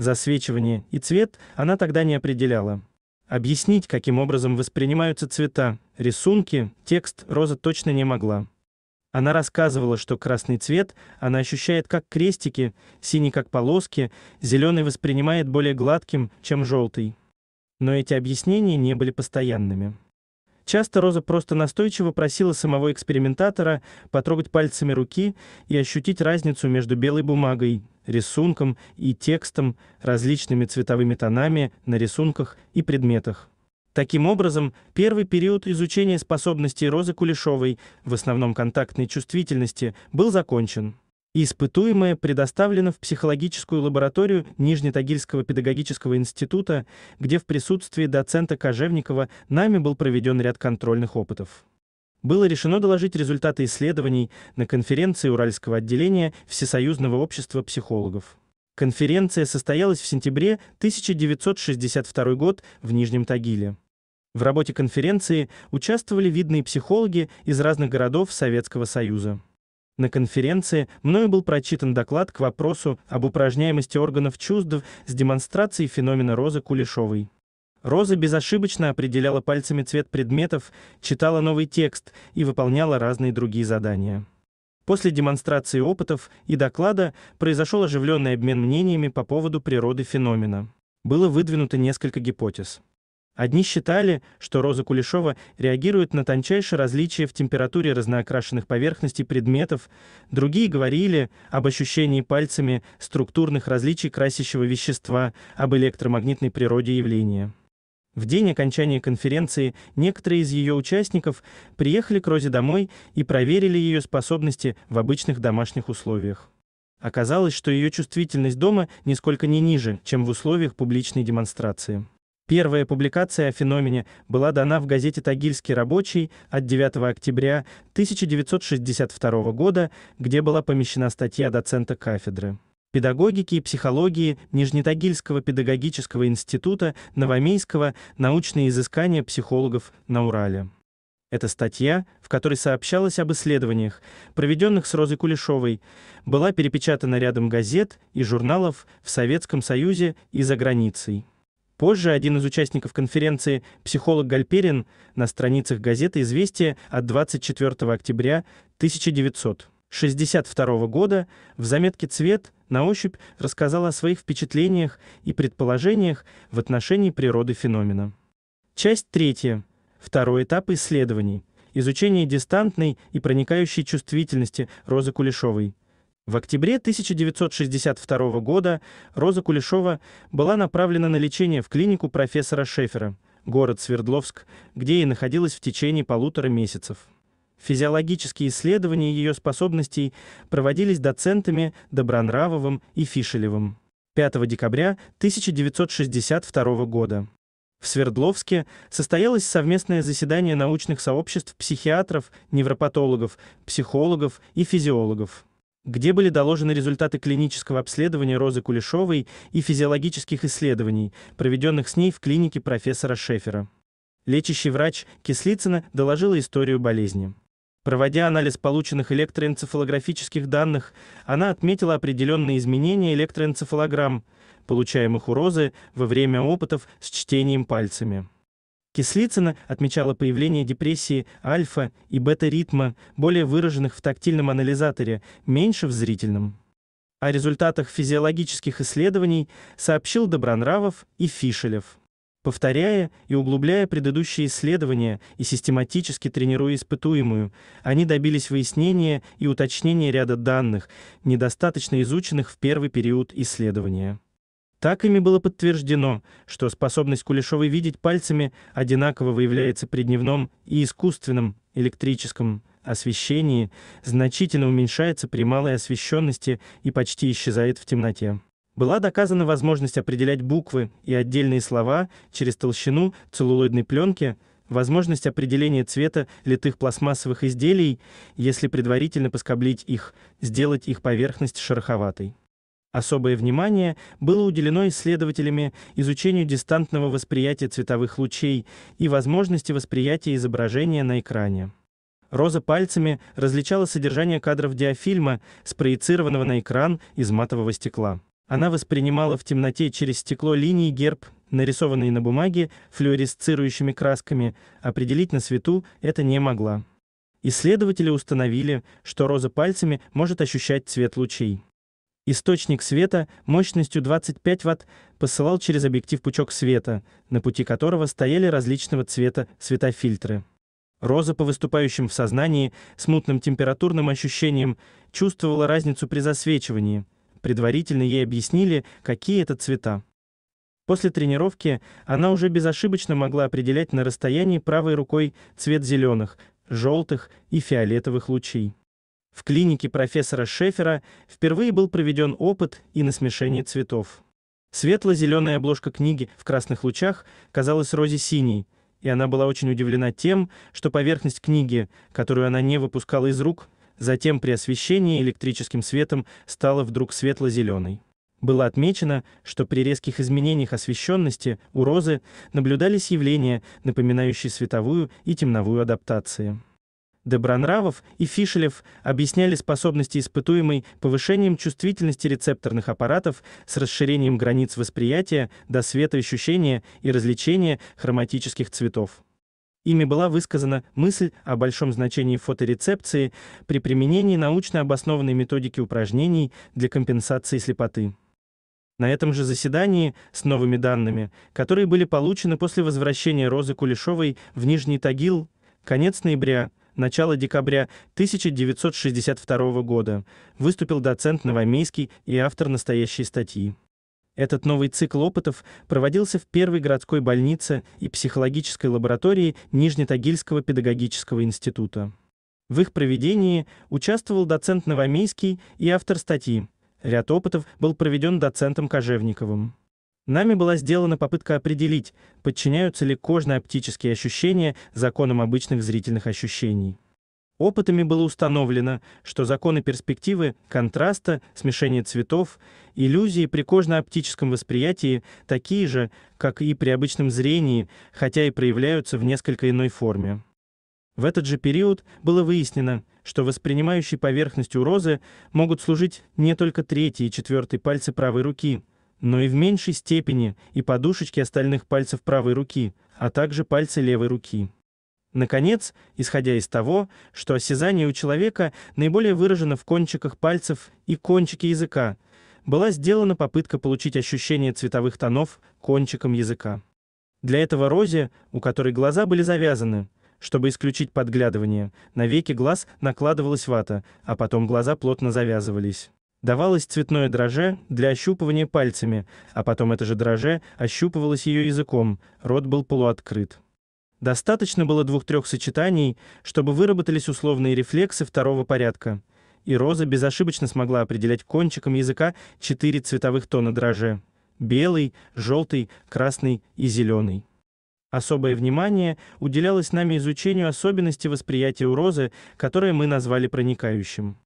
засвечивание и цвет она тогда не определяла. Объяснить, каким образом воспринимаются цвета, рисунки, текст Роза точно не могла. Она рассказывала, что красный цвет она ощущает как крестики, синий как полоски, зеленый воспринимает более гладким, чем желтый. Но эти объяснения не были постоянными. Часто Роза просто настойчиво просила самого экспериментатора потрогать пальцами руки и ощутить разницу между белой бумагой, рисунком и текстом, различными цветовыми тонами на рисунках и предметах. Таким образом, первый период изучения способностей Розы Кулешовой, в основном контактной чувствительности, был закончен и испытуемое предоставлено в психологическую лабораторию Нижнетагильского педагогического института, где в присутствии доцента Кожевникова нами был проведен ряд контрольных опытов. Было решено доложить результаты исследований на конференции Уральского отделения Всесоюзного общества психологов. Конференция состоялась в сентябре 1962 год в Нижнем Тагиле. В работе конференции участвовали видные психологи из разных городов Советского Союза. На конференции мною был прочитан доклад к вопросу об упражняемости органов чувств с демонстрацией феномена Розы Кулешовой. Роза безошибочно определяла пальцами цвет предметов, читала новый текст и выполняла разные другие задания. После демонстрации опытов и доклада произошел оживленный обмен мнениями по поводу природы феномена. Было выдвинуто несколько гипотез. Одни считали, что роза Кулешова реагирует на тончайшие различия в температуре разноокрашенных поверхностей предметов, другие говорили об ощущении пальцами структурных различий красящего вещества, об электромагнитной природе явления. В день окончания конференции некоторые из ее участников приехали к Розе домой и проверили ее способности в обычных домашних условиях. Оказалось, что ее чувствительность дома нисколько не ниже, чем в условиях публичной демонстрации. Первая публикация о феномене была дана в газете «Тагильский рабочий» от 9 октября 1962 года, где была помещена статья доцента кафедры педагогики и психологии Нижнетагильского педагогического института Новомейского «Научные изыскания психологов на Урале». Эта статья, в которой сообщалось об исследованиях, проведенных с Розой Кулешовой, была перепечатана рядом газет и журналов в Советском Союзе и за границей. Позже один из участников конференции, психолог Гальперин, на страницах газеты «Известия» от 24 октября 1962 года в заметке «Цвет» на ощупь рассказал о своих впечатлениях и предположениях в отношении природы феномена. Часть третья. Второй этап исследований. Изучение дистантной и проникающей чувствительности Розы Кулешовой. В октябре 1962 года Роза Кулешова была направлена на лечение в клинику профессора Шефера, город Свердловск, где и находилась в течение полутора месяцев. Физиологические исследования ее способностей проводились доцентами Добронравовым и Фишелевым. 5 декабря 1962 года. В Свердловске состоялось совместное заседание научных сообществ психиатров, невропатологов, психологов и физиологов где были доложены результаты клинического обследования Розы Кулешовой и физиологических исследований, проведенных с ней в клинике профессора Шефера. Лечащий врач Кислицына доложила историю болезни. Проводя анализ полученных электроэнцефалографических данных, она отметила определенные изменения электроэнцефалограмм, получаемых у Розы во время опытов с чтением пальцами. Кислицына отмечала появление депрессии альфа и бета-ритма, более выраженных в тактильном анализаторе, меньше в зрительном. О результатах физиологических исследований сообщил Добронравов и Фишелев. Повторяя и углубляя предыдущие исследования и систематически тренируя испытуемую, они добились выяснения и уточнения ряда данных, недостаточно изученных в первый период исследования. Так ими было подтверждено, что способность Кулешовой видеть пальцами одинаково выявляется при дневном и искусственном электрическом освещении, значительно уменьшается при малой освещенности и почти исчезает в темноте. Была доказана возможность определять буквы и отдельные слова через толщину целлулоидной пленки, возможность определения цвета литых пластмассовых изделий, если предварительно поскоблить их, сделать их поверхность шероховатой. Особое внимание было уделено исследователями изучению дистантного восприятия цветовых лучей и возможности восприятия изображения на экране. Роза пальцами различала содержание кадров диафильма, спроецированного на экран из матового стекла. Она воспринимала в темноте через стекло линии герб, нарисованные на бумаге флюоресцирующими красками, определить на свету это не могла. Исследователи установили, что роза пальцами может ощущать цвет лучей. Источник света мощностью 25 Вт посылал через объектив пучок света, на пути которого стояли различного цвета светофильтры. Роза по выступающим в сознании смутным температурным ощущениям чувствовала разницу при засвечивании. Предварительно ей объяснили, какие это цвета. После тренировки она уже безошибочно могла определять на расстоянии правой рукой цвет зеленых, желтых и фиолетовых лучей. В клинике профессора Шефера впервые был проведен опыт и на смешении цветов. Светло-зеленая обложка книги в красных лучах казалась Розе синей, и она была очень удивлена тем, что поверхность книги, которую она не выпускала из рук, затем при освещении электрическим светом стала вдруг светло-зеленой. Было отмечено, что при резких изменениях освещенности у розы наблюдались явления, напоминающие световую и темновую адаптацию. Добронравов и Фишелев объясняли способности испытуемой повышением чувствительности рецепторных аппаратов с расширением границ восприятия до светоощущения и различения хроматических цветов. Ими была высказана мысль о большом значении фоторецепции при применении научно обоснованной методики упражнений для компенсации слепоты. На этом же заседании с новыми данными, которые были получены после возвращения Розы Кулешовой в Нижний Тагил, конец ноября начала декабря 1962 года выступил доцент Новомейский и автор настоящей статьи. Этот новый цикл опытов проводился в первой городской больнице и психологической лаборатории Нижнетагильского педагогического института. В их проведении участвовал доцент Новомейский и автор статьи. Ряд опытов был проведен доцентом Кожевниковым. Нами была сделана попытка определить, подчиняются ли кожно-оптические ощущения законам обычных зрительных ощущений. Опытами было установлено, что законы перспективы, контраста, смешения цветов, иллюзии при кожно-оптическом восприятии такие же, как и при обычном зрении, хотя и проявляются в несколько иной форме. В этот же период было выяснено, что воспринимающей поверхностью розы могут служить не только третий и четвертый пальцы правой руки – но и в меньшей степени, и подушечки остальных пальцев правой руки, а также пальцы левой руки. Наконец, исходя из того, что осязание у человека наиболее выражено в кончиках пальцев и кончике языка, была сделана попытка получить ощущение цветовых тонов кончиком языка. Для этого Розе, у которой глаза были завязаны, чтобы исключить подглядывание, на веки глаз накладывалась вата, а потом глаза плотно завязывались. Давалось цветное дроже для ощупывания пальцами, а потом это же дроже ощупывалось ее языком, рот был полуоткрыт. Достаточно было двух-трех сочетаний, чтобы выработались условные рефлексы второго порядка, и Роза безошибочно смогла определять кончиком языка четыре цветовых тона дроже: белый, желтый, красный и зеленый. Особое внимание уделялось нами изучению особенностей восприятия у розы, которые мы назвали проникающим.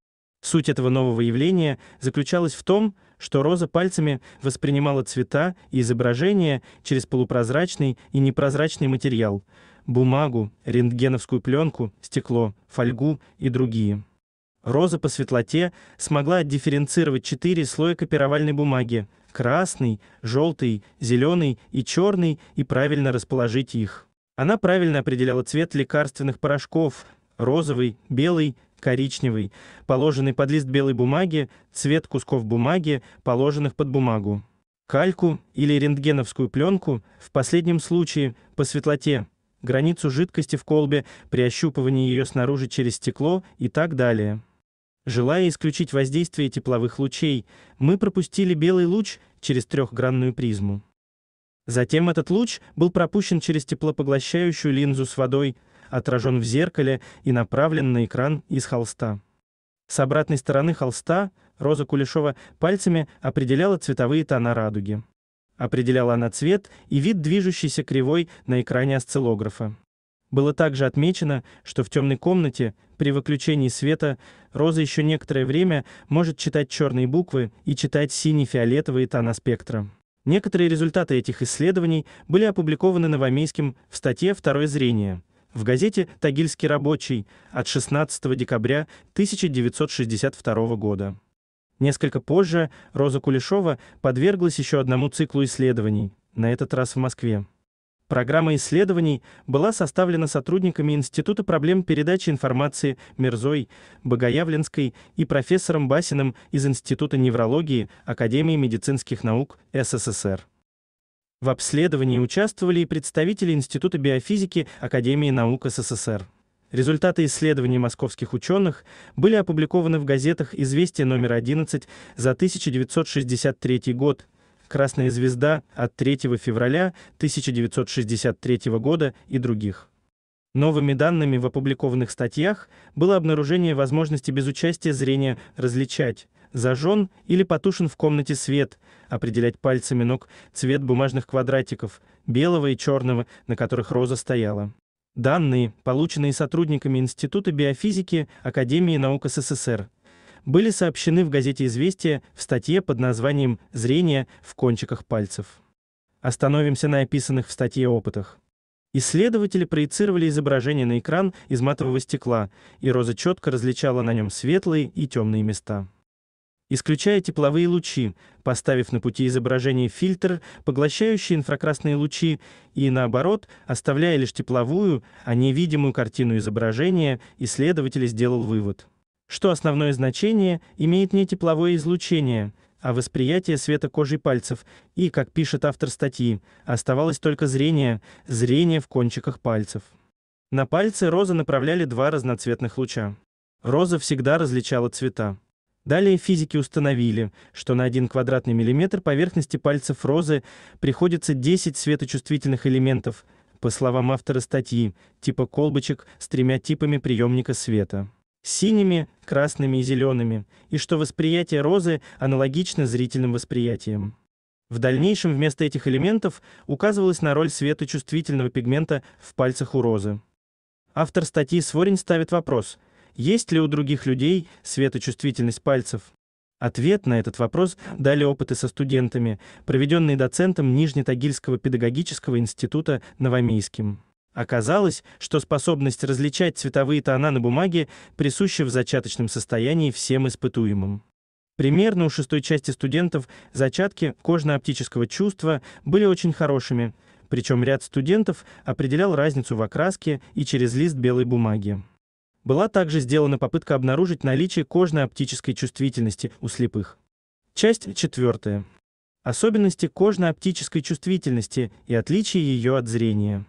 Суть этого нового явления заключалась в том, что роза пальцами воспринимала цвета и изображения через полупрозрачный и непрозрачный материал: бумагу, рентгеновскую пленку, стекло, фольгу и другие. Роза по светлоте смогла дифференцировать четыре слоя копировальной бумаги: красный, желтый, зеленый и черный и правильно расположить их. Она правильно определяла цвет лекарственных порошков: розовый, белый, коричневый, положенный под лист белой бумаги, цвет кусков бумаги, положенных под бумагу. Кальку или рентгеновскую пленку, в последнем случае по светлоте, границу жидкости в колбе при ощупывании ее снаружи через стекло и так далее. Желая исключить воздействие тепловых лучей, мы пропустили белый луч через трехгранную призму. Затем этот луч был пропущен через теплопоглощающую линзу с водой, отражен в зеркале и направлен на экран из холста. С обратной стороны холста Роза Кулешова пальцами определяла цветовые тона радуги. Определяла она цвет и вид движущейся кривой на экране осциллографа. Было также отмечено, что в темной комнате при выключении света Роза еще некоторое время может читать черные буквы и читать сине-фиолетовые тона спектра. Некоторые результаты этих исследований были опубликованы Новомейским в статье «Второе зрение», в газете «Тагильский рабочий» от 16 декабря 1962 года. Несколько позже Роза Кулешова подверглась еще одному циклу исследований, на этот раз в Москве. Программа исследований была составлена сотрудниками Института проблем передачи информации Мирзой Богоявленской и профессором Басиным из Института неврологии Академии медицинских наук СССР. В обследовании участвовали и представители Института биофизики Академии наук СССР. Результаты исследований московских ученых были опубликованы в газетах «Известия номер 11» за 1963 год, «Красная звезда» от 3 февраля 1963 года и других. Новыми данными в опубликованных статьях было обнаружение возможности без участия зрения различать, зажжен или потушен в комнате свет, определять пальцами ног цвет бумажных квадратиков, белого и черного, на которых роза стояла. Данные, полученные сотрудниками Института биофизики Академии наук СССР, были сообщены в газете «Известия» в статье под названием «Зрение в кончиках пальцев». Остановимся на описанных в статье опытах. Исследователи проецировали изображение на экран из матового стекла, и Роза четко различала на нем светлые и темные места исключая тепловые лучи, поставив на пути изображения фильтр, поглощающий инфракрасные лучи, и наоборот, оставляя лишь тепловую, а не видимую картину изображения, исследователь сделал вывод, что основное значение имеет не тепловое излучение, а восприятие света кожей пальцев, и, как пишет автор статьи, оставалось только зрение, зрение в кончиках пальцев. На пальцы Розы направляли два разноцветных луча. Роза всегда различала цвета. Далее физики установили, что на 1 квадратный миллиметр поверхности пальцев розы приходится 10 светочувствительных элементов, по словам автора статьи, типа колбочек с тремя типами приемника света синими, красными и зелеными, и что восприятие розы аналогично зрительным восприятиям. В дальнейшем вместо этих элементов указывалось на роль светочувствительного пигмента в пальцах у розы. Автор статьи Сворин ставит вопрос – есть ли у других людей светочувствительность пальцев? Ответ на этот вопрос дали опыты со студентами, проведенные доцентом Нижнетагильского педагогического института Новомейским. Оказалось, что способность различать цветовые тона на бумаге присуща в зачаточном состоянии всем испытуемым. Примерно у шестой части студентов зачатки кожно-оптического чувства были очень хорошими, причем ряд студентов определял разницу в окраске и через лист белой бумаги. Была также сделана попытка обнаружить наличие кожной оптической чувствительности у слепых. Часть четвертая. Особенности кожной оптической чувствительности и отличие ее от зрения.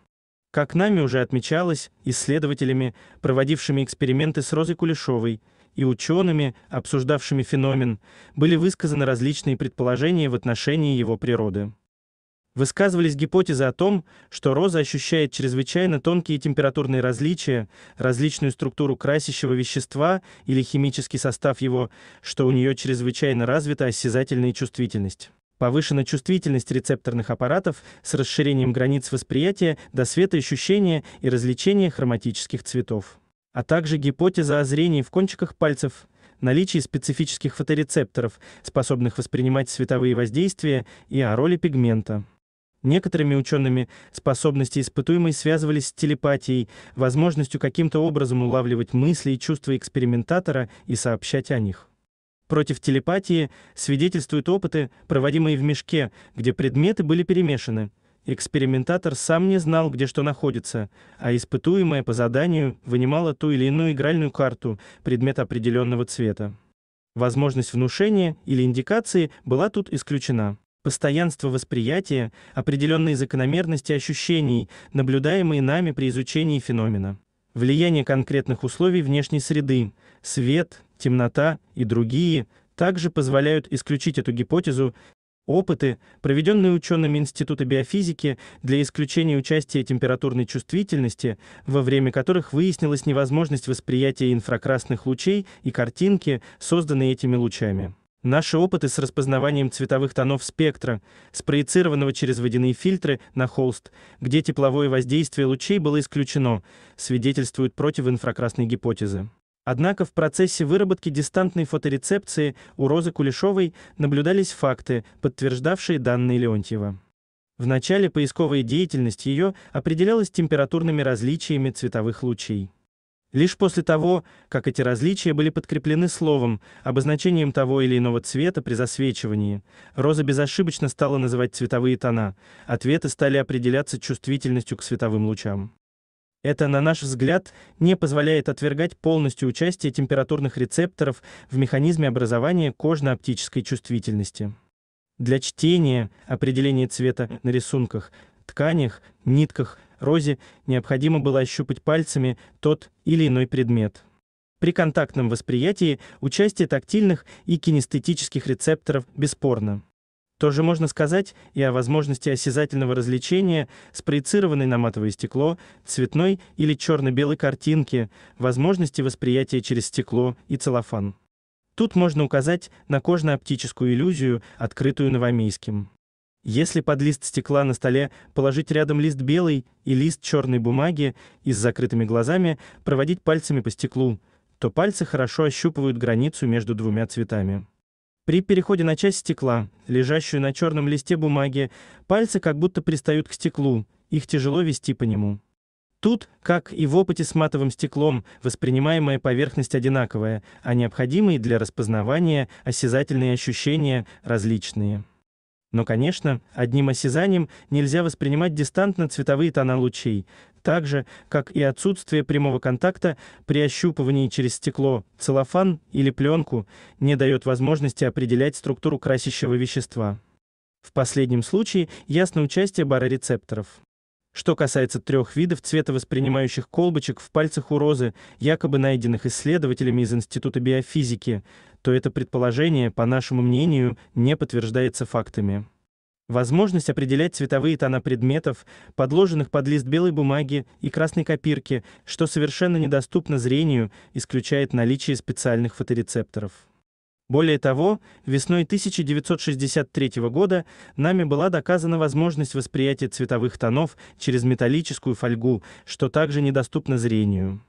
Как нами уже отмечалось, исследователями, проводившими эксперименты с Розой Кулешовой, и учеными, обсуждавшими феномен, были высказаны различные предположения в отношении его природы. Высказывались гипотезы о том, что роза ощущает чрезвычайно тонкие температурные различия, различную структуру красящего вещества или химический состав его, что у нее чрезвычайно развита осязательная чувствительность. Повышена чувствительность рецепторных аппаратов с расширением границ восприятия до светоощущения и различения хроматических цветов. А также гипотеза о зрении в кончиках пальцев, наличии специфических фоторецепторов, способных воспринимать световые воздействия и о роли пигмента. Некоторыми учеными способности испытуемой связывались с телепатией, возможностью каким-то образом улавливать мысли и чувства экспериментатора и сообщать о них. Против телепатии свидетельствуют опыты, проводимые в мешке, где предметы были перемешаны. Экспериментатор сам не знал, где что находится, а испытуемая по заданию вынимала ту или иную игральную карту, предмет определенного цвета. Возможность внушения или индикации была тут исключена постоянство восприятия, определенные закономерности ощущений, наблюдаемые нами при изучении феномена. Влияние конкретных условий внешней среды, свет, темнота и другие также позволяют исключить эту гипотезу. Опыты, проведенные учеными Института биофизики для исключения участия температурной чувствительности, во время которых выяснилась невозможность восприятия инфракрасных лучей и картинки, созданные этими лучами. Наши опыты с распознаванием цветовых тонов спектра, спроецированного через водяные фильтры на холст, где тепловое воздействие лучей было исключено, свидетельствуют против инфракрасной гипотезы. Однако в процессе выработки дистантной фоторецепции у Розы Кулешовой наблюдались факты, подтверждавшие данные Леонтьева. В начале поисковая деятельность ее определялась температурными различиями цветовых лучей. Лишь после того, как эти различия были подкреплены словом, обозначением того или иного цвета при засвечивании, Роза безошибочно стала называть цветовые тона. Ответы стали определяться чувствительностью к световым лучам. Это, на наш взгляд, не позволяет отвергать полностью участие температурных рецепторов в механизме образования кожно-оптической чувствительности. Для чтения определение цвета на рисунках, тканях, нитках, Розе необходимо было ощупать пальцами тот или иной предмет. При контактном восприятии участие тактильных и кинестетических рецепторов бесспорно. То же можно сказать и о возможности осязательного развлечения, спроецированной на матовое стекло, цветной или черно белой картинки, возможности восприятия через стекло и целлофан. Тут можно указать на кожно-оптическую иллюзию, открытую новомейским. Если под лист стекла на столе положить рядом лист белой и лист черной бумаги и с закрытыми глазами проводить пальцами по стеклу, то пальцы хорошо ощупывают границу между двумя цветами. При переходе на часть стекла, лежащую на черном листе бумаги, пальцы как будто пристают к стеклу, их тяжело вести по нему. Тут, как и в опыте с матовым стеклом, воспринимаемая поверхность одинаковая, а необходимые для распознавания осязательные ощущения различные. Но, конечно, одним осязанием нельзя воспринимать дистантно-цветовые тона лучей, так же, как и отсутствие прямого контакта при ощупывании через стекло, целлофан или пленку не дает возможности определять структуру красящего вещества. В последнем случае ясно участие барорецепторов. Что касается трех видов цветовоспринимающих колбочек в пальцах у розы, якобы найденных исследователями из Института биофизики, то это предположение, по нашему мнению, не подтверждается фактами. Возможность определять цветовые тона предметов, подложенных под лист белой бумаги и красной копирки, что совершенно недоступно зрению, исключает наличие специальных фоторецепторов. Более того, весной 1963 года нами была доказана возможность восприятия цветовых тонов через металлическую фольгу, что также недоступно зрению.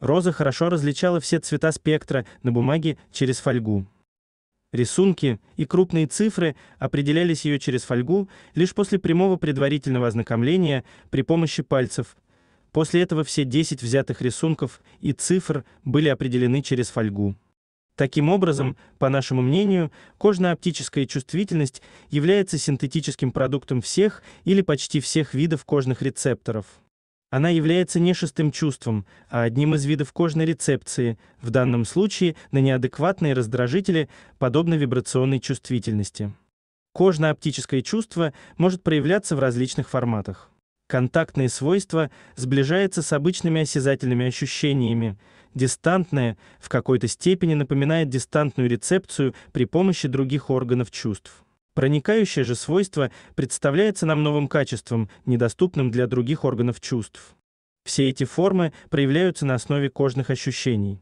Роза хорошо различала все цвета спектра на бумаге через фольгу. Рисунки и крупные цифры определялись ее через фольгу лишь после прямого предварительного ознакомления при помощи пальцев. После этого все 10 взятых рисунков и цифр были определены через фольгу. Таким образом, по нашему мнению, кожно-оптическая чувствительность является синтетическим продуктом всех или почти всех видов кожных рецепторов. Она является не шестым чувством, а одним из видов кожной рецепции, в данном случае на неадекватные раздражители, подобно вибрационной чувствительности. Кожно-оптическое чувство может проявляться в различных форматах. Контактные свойства сближаются с обычными осязательными ощущениями. Дистантное в какой-то степени напоминает дистантную рецепцию при помощи других органов чувств. Проникающее же свойство представляется нам новым качеством, недоступным для других органов чувств. Все эти формы проявляются на основе кожных ощущений.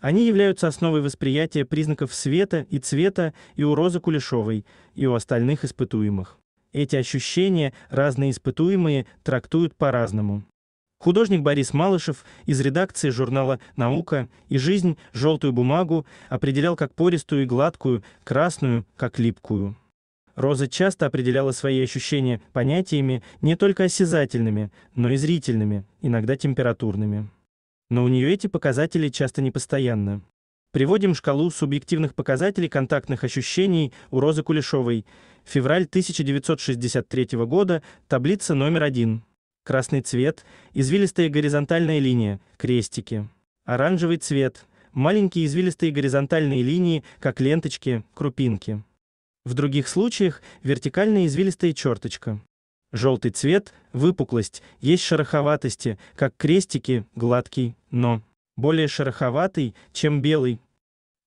Они являются основой восприятия признаков света и цвета и у Розы Кулешовой, и у остальных испытуемых. Эти ощущения разные испытуемые трактуют по-разному. Художник Борис Малышев из редакции журнала «Наука» и «Жизнь» желтую бумагу определял как пористую и гладкую, красную, как липкую. Роза часто определяла свои ощущения понятиями не только осязательными, но и зрительными, иногда температурными. Но у нее эти показатели часто непостоянны. Приводим шкалу субъективных показателей контактных ощущений у Розы Кулешовой. Февраль 1963 года, таблица номер 1. Красный цвет извилистая горизонтальная линия, крестики. Оранжевый цвет маленькие извилистые горизонтальные линии, как ленточки, крупинки. В других случаях вертикальная извилистая черточка. Желтый цвет выпуклость, есть шероховатости, как крестики, гладкий, но более шероховатый, чем белый.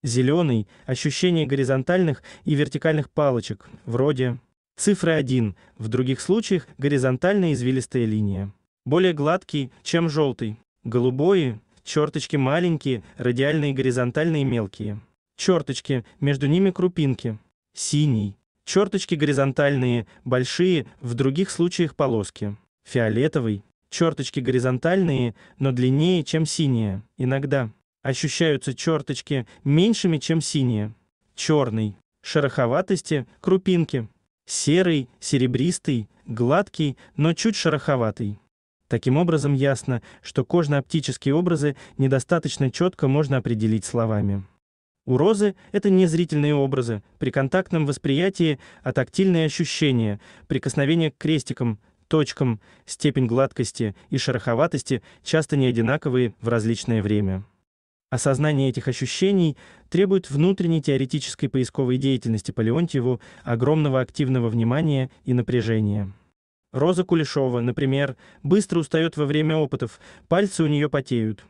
Зеленый – ощущение горизонтальных и вертикальных палочек, вроде цифры 1, в других случаях горизонтальная извилистая линия. Более гладкий, чем желтый. Голубое черточки маленькие, радиальные, горизонтальные, мелкие. Черточки, между ними крупинки синий, черточки горизонтальные, большие, в других случаях полоски, фиолетовый, черточки горизонтальные, но длиннее, чем синие, иногда ощущаются черточки меньшими, чем синие, черный, шероховатости, крупинки, серый, серебристый, гладкий, но чуть шероховатый. Таким образом ясно, что кожно-оптические образы недостаточно четко можно определить словами. У розы это не зрительные образы при контактном восприятии, а тактильные ощущения, прикосновение к крестикам, точкам, степень гладкости и шероховатости часто не одинаковые в различное время. Осознание этих ощущений требует внутренней теоретической поисковой деятельности по Леонтьеву, огромного активного внимания и напряжения. Роза Кулешова, например, быстро устает во время опытов, пальцы у нее потеют.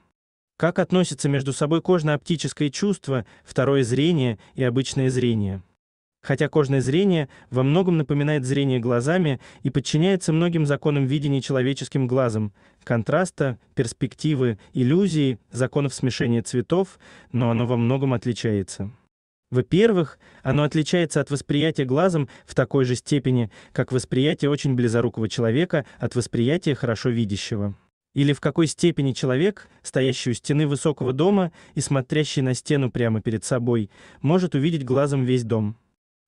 Как относятся между собой кожно-оптическое чувство, второе зрение и обычное зрение? Хотя кожное зрение во многом напоминает зрение глазами и подчиняется многим законам видения человеческим глазом, контраста, перспективы, иллюзии, законов смешения цветов, но оно во многом отличается. Во-первых, оно отличается от восприятия глазом в такой же степени, как восприятие очень близорукого человека от восприятия хорошо видящего или в какой степени человек, стоящий у стены высокого дома и смотрящий на стену прямо перед собой, может увидеть глазом весь дом.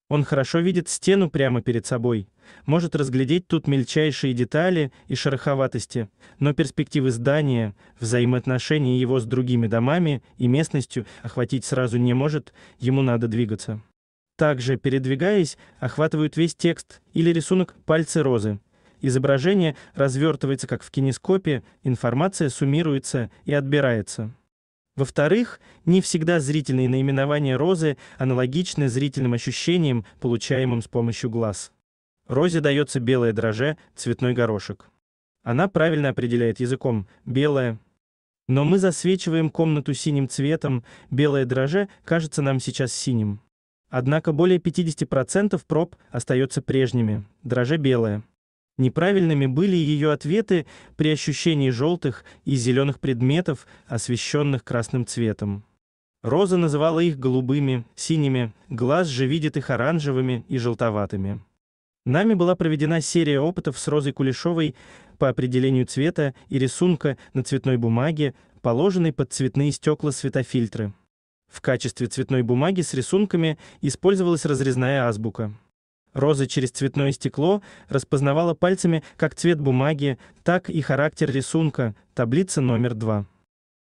Он хорошо видит стену прямо перед собой, может разглядеть тут мельчайшие детали и шероховатости, но перспективы здания, взаимоотношения его с другими домами и местностью охватить сразу не может, ему надо двигаться. Также, передвигаясь, охватывают весь текст или рисунок пальцы розы, изображение развертывается как в кинескопе, информация суммируется и отбирается. Во-вторых, не всегда зрительные наименования розы аналогичны зрительным ощущениям, получаемым с помощью глаз. Розе дается белое дроже, цветной горошек. Она правильно определяет языком белое. Но мы засвечиваем комнату синим цветом, белое дроже кажется нам сейчас синим. Однако более 50% проб остается прежними. Дроже белое. Неправильными были ее ответы при ощущении желтых и зеленых предметов, освещенных красным цветом. Роза называла их голубыми, синими, глаз же видит их оранжевыми и желтоватыми. Нами была проведена серия опытов с Розой Кулешовой по определению цвета и рисунка на цветной бумаге, положенной под цветные стекла светофильтры. В качестве цветной бумаги с рисунками использовалась разрезная азбука. Роза через цветное стекло распознавала пальцами как цвет бумаги, так и характер рисунка, таблица номер 2.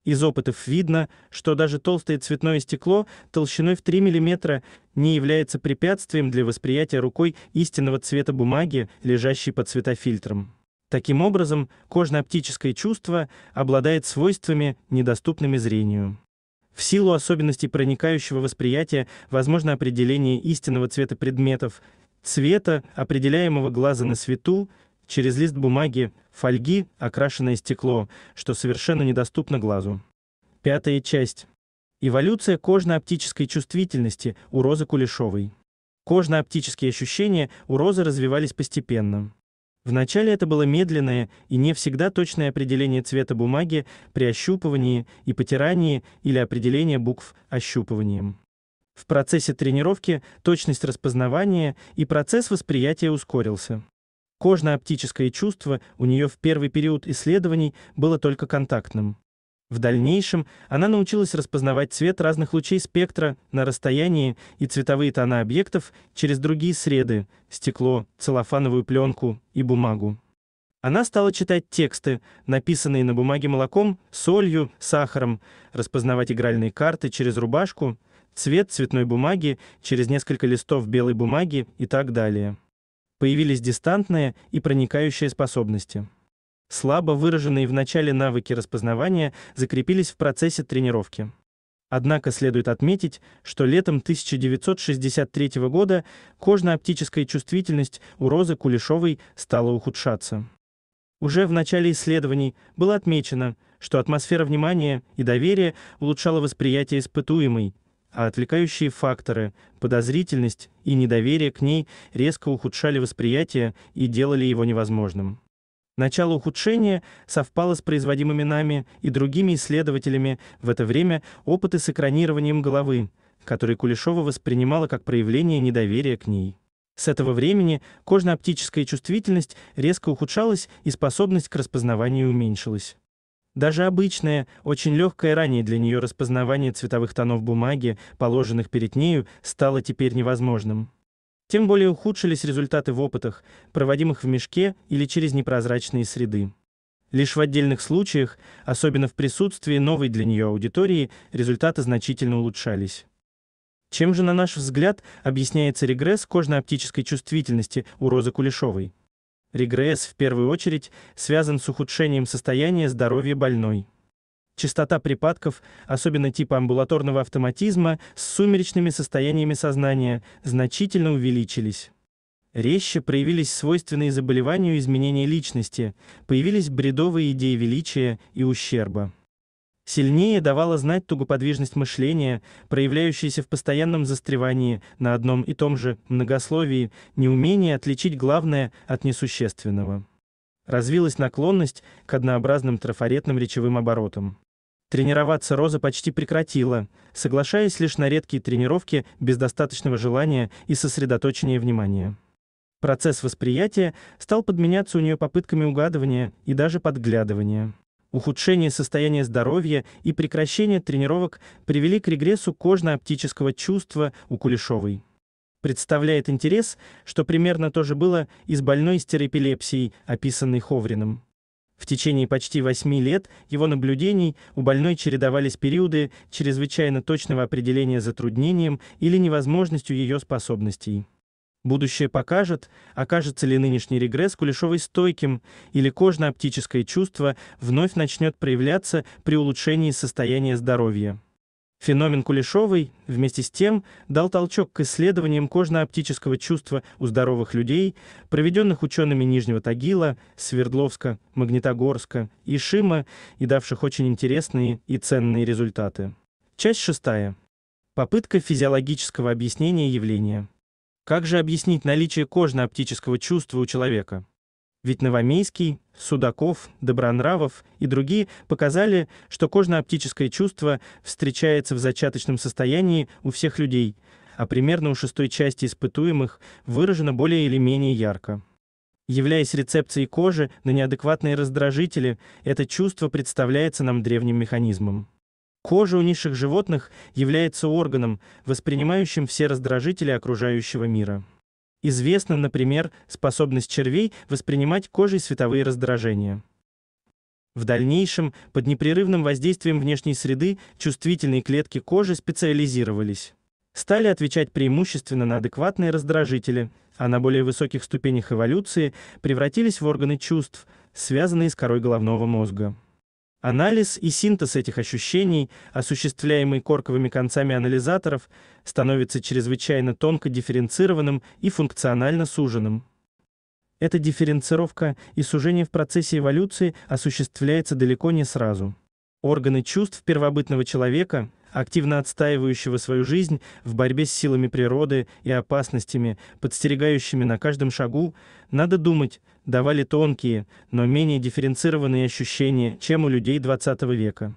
Из опытов видно, что даже толстое цветное стекло толщиной в 3 мм не является препятствием для восприятия рукой истинного цвета бумаги, лежащей под цветофильтром. Таким образом, кожно-оптическое чувство обладает свойствами, недоступными зрению. В силу особенностей проникающего восприятия возможно определение истинного цвета предметов, цвета, определяемого глаза на свету, через лист бумаги, фольги, окрашенное стекло, что совершенно недоступно глазу. Пятая часть. Эволюция кожно-оптической чувствительности у Розы Кулешовой. Кожно-оптические ощущения у Розы развивались постепенно. Вначале это было медленное и не всегда точное определение цвета бумаги при ощупывании и потирании или определение букв ощупыванием. В процессе тренировки точность распознавания и процесс восприятия ускорился. Кожно-оптическое чувство у нее в первый период исследований было только контактным. В дальнейшем она научилась распознавать цвет разных лучей спектра на расстоянии и цветовые тона объектов через другие среды: стекло, целлофановую пленку и бумагу. Она стала читать тексты, написанные на бумаге молоком, солью, сахаром, распознавать игральные карты через рубашку цвет цветной бумаги, через несколько листов белой бумаги и так далее. Появились дистантные и проникающие способности. Слабо выраженные в начале навыки распознавания закрепились в процессе тренировки. Однако следует отметить, что летом 1963 года кожно-оптическая чувствительность у Розы Кулешовой стала ухудшаться. Уже в начале исследований было отмечено, что атмосфера внимания и доверия улучшала восприятие испытуемой, а отвлекающие факторы, подозрительность и недоверие к ней резко ухудшали восприятие и делали его невозможным. Начало ухудшения совпало с производимыми нами и другими исследователями в это время опыты с экранированием головы, которые Кулешова воспринимала как проявление недоверия к ней. С этого времени кожно-оптическая чувствительность резко ухудшалась и способность к распознаванию уменьшилась. Даже обычное, очень легкое ранее для нее распознавание цветовых тонов бумаги, положенных перед ней, стало теперь невозможным. Тем более ухудшились результаты в опытах, проводимых в мешке или через непрозрачные среды. Лишь в отдельных случаях, особенно в присутствии новой для нее аудитории, результаты значительно улучшались. Чем же, на наш взгляд, объясняется регресс кожно-оптической чувствительности у Розы Кулешовой? Регресс в первую очередь связан с ухудшением состояния здоровья больной. Частота припадков, особенно типа амбулаторного автоматизма, с сумеречными состояниями сознания значительно увеличились. Резче проявились свойственные заболеванию изменения личности, появились бредовые идеи величия и ущерба сильнее давала знать тугоподвижность мышления, проявляющаяся в постоянном застревании на одном и том же многословии, неумение отличить главное от несущественного. Развилась наклонность к однообразным трафаретным речевым оборотам. Тренироваться Роза почти прекратила, соглашаясь лишь на редкие тренировки без достаточного желания и сосредоточения внимания. Процесс восприятия стал подменяться у нее попытками угадывания и даже подглядывания ухудшение состояния здоровья и прекращение тренировок привели к регрессу кожно-оптического чувства у Кулешовой. Представляет интерес, что примерно то же было и с больной стереопилепсией, описанной Ховриным. В течение почти 8 лет его наблюдений у больной чередовались периоды чрезвычайно точного определения затруднением или невозможностью ее способностей. Будущее покажет, окажется ли нынешний регресс Кулешовой стойким, или кожно-оптическое чувство вновь начнет проявляться при улучшении состояния здоровья. Феномен Кулешовой, вместе с тем, дал толчок к исследованиям кожно-оптического чувства у здоровых людей, проведенных учеными Нижнего Тагила, Свердловска, Магнитогорска и Шима, и давших очень интересные и ценные результаты. Часть шестая. Попытка физиологического объяснения явления. Как же объяснить наличие кожно-оптического чувства у человека? Ведь Новомейский, Судаков, Добронравов и другие показали, что кожно-оптическое чувство встречается в зачаточном состоянии у всех людей, а примерно у шестой части испытуемых выражено более или менее ярко. Являясь рецепцией кожи на неадекватные раздражители, это чувство представляется нам древним механизмом. Кожа у низших животных является органом, воспринимающим все раздражители окружающего мира. Известна, например, способность червей воспринимать кожей световые раздражения. В дальнейшем, под непрерывным воздействием внешней среды, чувствительные клетки кожи специализировались. Стали отвечать преимущественно на адекватные раздражители, а на более высоких ступенях эволюции превратились в органы чувств, связанные с корой головного мозга. Анализ и синтез этих ощущений, осуществляемый корковыми концами анализаторов, становится чрезвычайно тонко дифференцированным и функционально суженным. Эта дифференцировка и сужение в процессе эволюции осуществляется далеко не сразу. Органы чувств первобытного человека, активно отстаивающего свою жизнь в борьбе с силами природы и опасностями, подстерегающими на каждом шагу, надо думать, давали тонкие, но менее дифференцированные ощущения, чем у людей XX века.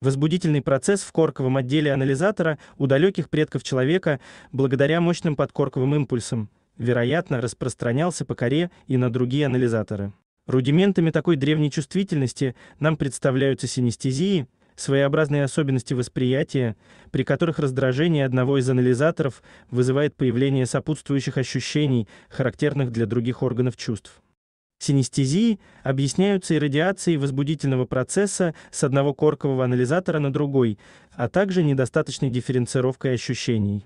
Возбудительный процесс в корковом отделе анализатора у далеких предков человека, благодаря мощным подкорковым импульсам, вероятно, распространялся по коре и на другие анализаторы. Рудиментами такой древней чувствительности нам представляются синестезии, своеобразные особенности восприятия, при которых раздражение одного из анализаторов вызывает появление сопутствующих ощущений, характерных для других органов чувств. Синестезии объясняются и радиацией возбудительного процесса с одного коркового анализатора на другой, а также недостаточной дифференцировкой ощущений.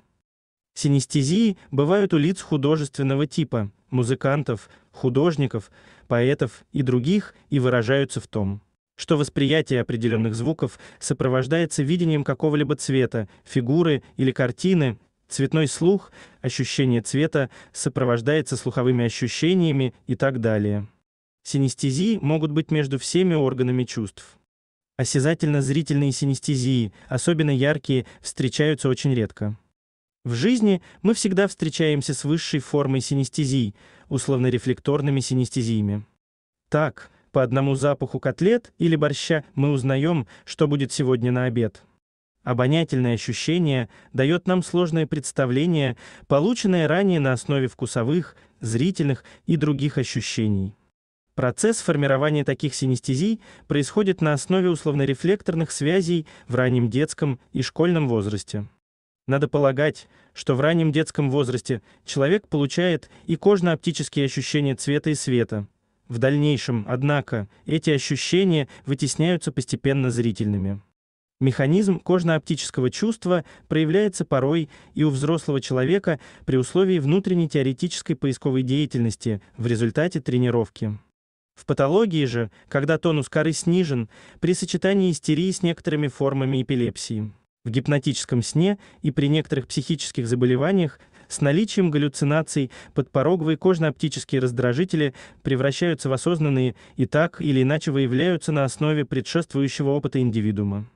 Синестезии бывают у лиц художественного типа, музыкантов, художников, поэтов и других и выражаются в том, что восприятие определенных звуков сопровождается видением какого-либо цвета, фигуры или картины. Цветной слух, ощущение цвета сопровождается слуховыми ощущениями и так далее. Синестезии могут быть между всеми органами чувств. Осязательно-зрительные синестезии, особенно яркие, встречаются очень редко. В жизни мы всегда встречаемся с высшей формой синестезии, условно-рефлекторными синестезиями. Так, по одному запаху котлет или борща мы узнаем, что будет сегодня на обед. Обонятельное ощущение дает нам сложное представление, полученное ранее на основе вкусовых, зрительных и других ощущений. Процесс формирования таких синестезий происходит на основе условно-рефлекторных связей в раннем детском и школьном возрасте. Надо полагать, что в раннем детском возрасте человек получает и кожно-оптические ощущения цвета и света. В дальнейшем, однако, эти ощущения вытесняются постепенно зрительными. Механизм кожно-оптического чувства проявляется порой и у взрослого человека при условии внутренней теоретической поисковой деятельности в результате тренировки. В патологии же, когда тонус коры снижен, при сочетании истерии с некоторыми формами эпилепсии в гипнотическом сне и при некоторых психических заболеваниях с наличием галлюцинаций подпороговые кожно-оптические раздражители превращаются в осознанные и так или иначе выявляются на основе предшествующего опыта индивидуума.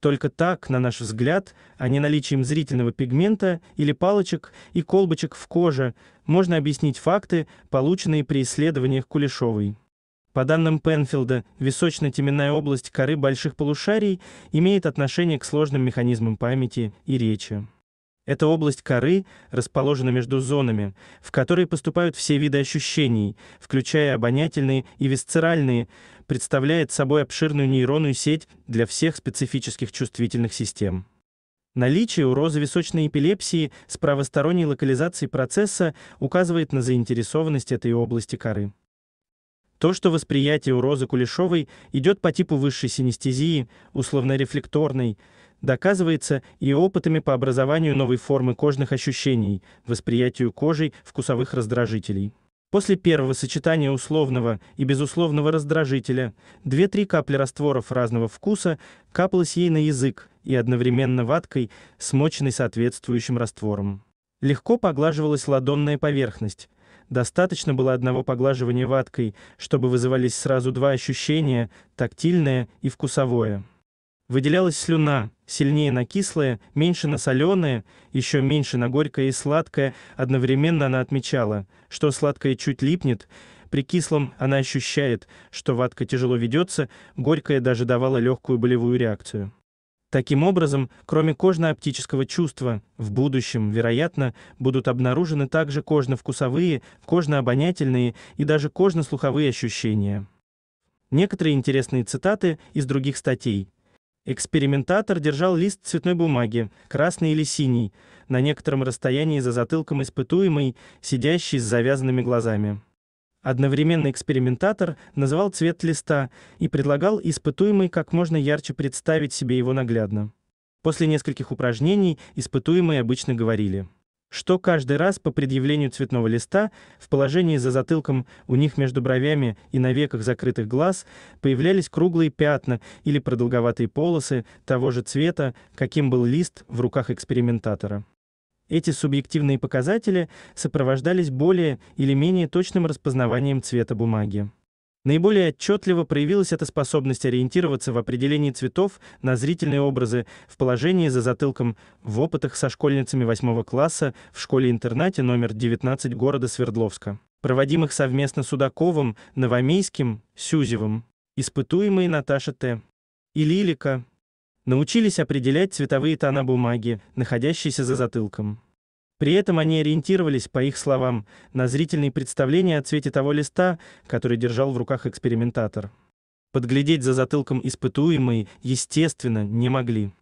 Только так, на наш взгляд, а не наличием зрительного пигмента или палочек и колбочек в коже, можно объяснить факты, полученные при исследованиях Кулешовой. По данным Пенфилда, височно-теменная область коры больших полушарий имеет отношение к сложным механизмам памяти и речи. Эта область коры расположена между зонами, в которые поступают все виды ощущений, включая обонятельные и висцеральные, представляет собой обширную нейронную сеть для всех специфических чувствительных систем. Наличие у розы височной эпилепсии с правосторонней локализацией процесса указывает на заинтересованность этой области коры. То, что восприятие у Розы Кулешовой идет по типу высшей синестезии, условно-рефлекторной, доказывается и опытами по образованию новой формы кожных ощущений, восприятию кожей вкусовых раздражителей. После первого сочетания условного и безусловного раздражителя две-три капли растворов разного вкуса капалось ей на язык и одновременно ваткой, смоченной соответствующим раствором. Легко поглаживалась ладонная поверхность, Достаточно было одного поглаживания ваткой, чтобы вызывались сразу два ощущения: тактильное и вкусовое. Выделялась слюна, сильнее на кислое, меньше на соленое, еще меньше на горькое и сладкое. Одновременно она отмечала, что сладкое чуть липнет, при кислом она ощущает, что ватка тяжело ведется, горькое даже давало легкую болевую реакцию. Таким образом, кроме кожно-оптического чувства, в будущем, вероятно, будут обнаружены также кожно-вкусовые, кожно-обонятельные и даже кожно-слуховые ощущения. Некоторые интересные цитаты из других статей. Экспериментатор держал лист цветной бумаги, красный или синий, на некотором расстоянии за затылком испытуемой, сидящий с завязанными глазами. Одновременно экспериментатор называл цвет листа и предлагал испытуемый как можно ярче представить себе его наглядно. После нескольких упражнений испытуемые обычно говорили, что каждый раз по предъявлению цветного листа в положении за затылком у них между бровями и на веках закрытых глаз появлялись круглые пятна или продолговатые полосы того же цвета, каким был лист в руках экспериментатора. Эти субъективные показатели сопровождались более или менее точным распознаванием цвета бумаги. Наиболее отчетливо проявилась эта способность ориентироваться в определении цветов на зрительные образы в положении за затылком в опытах со школьницами 8 класса в школе-интернате номер 19 города Свердловска, проводимых совместно с Удаковым, Новомейским, Сюзевым. Испытуемые Наташа Т. и Лилика научились определять цветовые тона бумаги, находящейся за затылком. При этом они ориентировались, по их словам, на зрительные представления о цвете того листа, который держал в руках экспериментатор. Подглядеть за затылком испытуемой, естественно, не могли.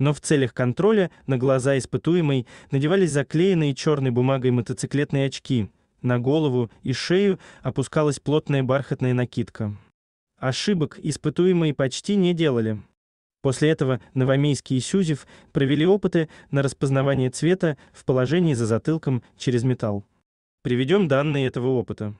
Но в целях контроля на глаза испытуемой надевались заклеенные черной бумагой мотоциклетные очки. На голову и шею опускалась плотная бархатная накидка. Ошибок испытуемые почти не делали. После этого Новомейский и Сюзев провели опыты на распознавание цвета в положении за затылком через металл. Приведем данные этого опыта.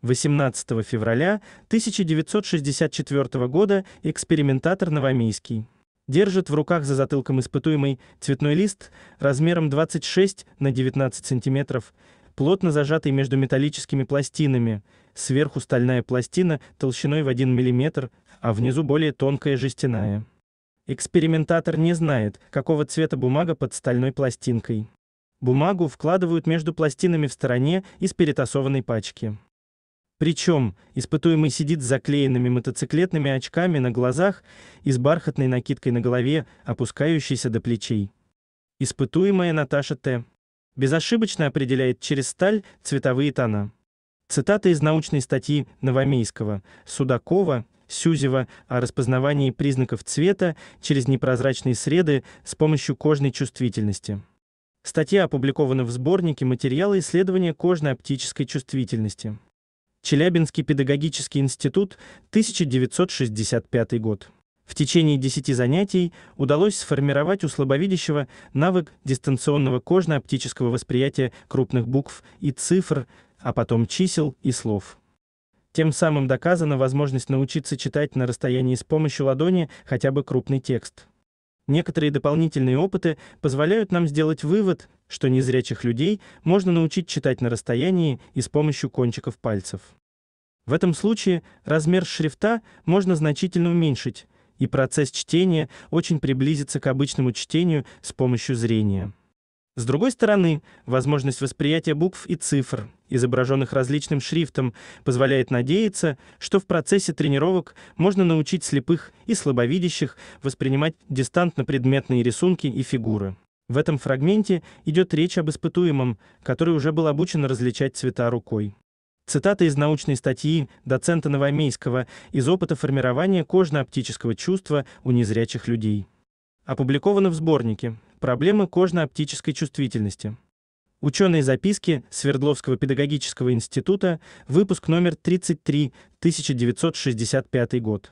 18 февраля 1964 года экспериментатор Новомейский держит в руках за затылком испытуемый цветной лист размером 26 на 19 сантиметров, плотно зажатый между металлическими пластинами. Сверху стальная пластина толщиной в 1 мм, а внизу более тонкая жестяная. Экспериментатор не знает, какого цвета бумага под стальной пластинкой. Бумагу вкладывают между пластинами в стороне из перетасованной пачки. Причем испытуемый сидит с заклеенными мотоциклетными очками на глазах и с бархатной накидкой на голове, опускающейся до плечей. Испытуемая Наташа Т. безошибочно определяет через сталь цветовые тона. Цитата из научной статьи Новомейского, Судакова, Сюзева о распознавании признаков цвета через непрозрачные среды с помощью кожной чувствительности. Статья опубликована в сборнике «Материалы исследования кожно-оптической чувствительности». Челябинский педагогический институт, 1965 год. В течение 10 занятий удалось сформировать у слабовидящего навык дистанционного кожно-оптического восприятия крупных букв и цифр, а потом чисел и слов. Тем самым доказана возможность научиться читать на расстоянии с помощью ладони хотя бы крупный текст. Некоторые дополнительные опыты позволяют нам сделать вывод, что незрячих людей можно научить читать на расстоянии и с помощью кончиков пальцев. В этом случае размер шрифта можно значительно уменьшить, и процесс чтения очень приблизится к обычному чтению с помощью зрения. С другой стороны, возможность восприятия букв и цифр изображенных различным шрифтом, позволяет надеяться, что в процессе тренировок можно научить слепых и слабовидящих воспринимать дистантно-предметные рисунки и фигуры. В этом фрагменте идет речь об испытуемом, который уже был обучен различать цвета рукой. Цитата из научной статьи доцента Новомейского из опыта формирования кожно-оптического чувства у незрячих людей. Опубликовано в сборнике «Проблемы кожно-оптической чувствительности». Ученые записки Свердловского педагогического института, выпуск номер 33, 1965 год.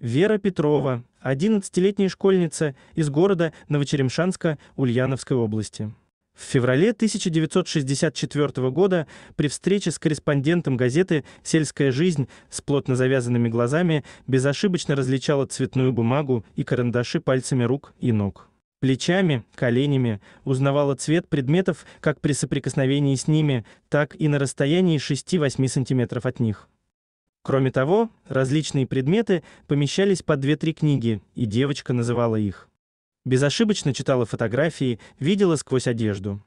Вера Петрова, 11-летняя школьница из города Новочеремшанска Ульяновской области. В феврале 1964 года при встрече с корреспондентом газеты «Сельская жизнь» с плотно завязанными глазами безошибочно различала цветную бумагу и карандаши пальцами рук и ног плечами, коленями, узнавала цвет предметов как при соприкосновении с ними, так и на расстоянии 6-8 см от них. Кроме того, различные предметы помещались под 2-3 книги, и девочка называла их. Безошибочно читала фотографии, видела сквозь одежду.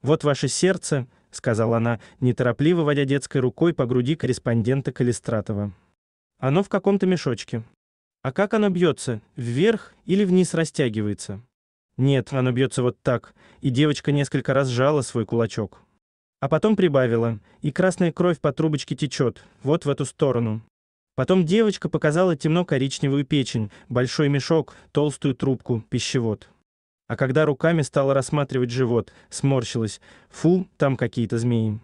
Вот ваше сердце, сказала она, неторопливо водя детской рукой по груди корреспондента Калистратова. Оно в каком-то мешочке. А как оно бьется? Вверх или вниз растягивается? Нет, оно бьется вот так, и девочка несколько раз сжала свой кулачок. А потом прибавила, и красная кровь по трубочке течет, вот в эту сторону. Потом девочка показала темно-коричневую печень, большой мешок, толстую трубку, пищевод. А когда руками стала рассматривать живот, сморщилась. Фу, там какие-то змеи.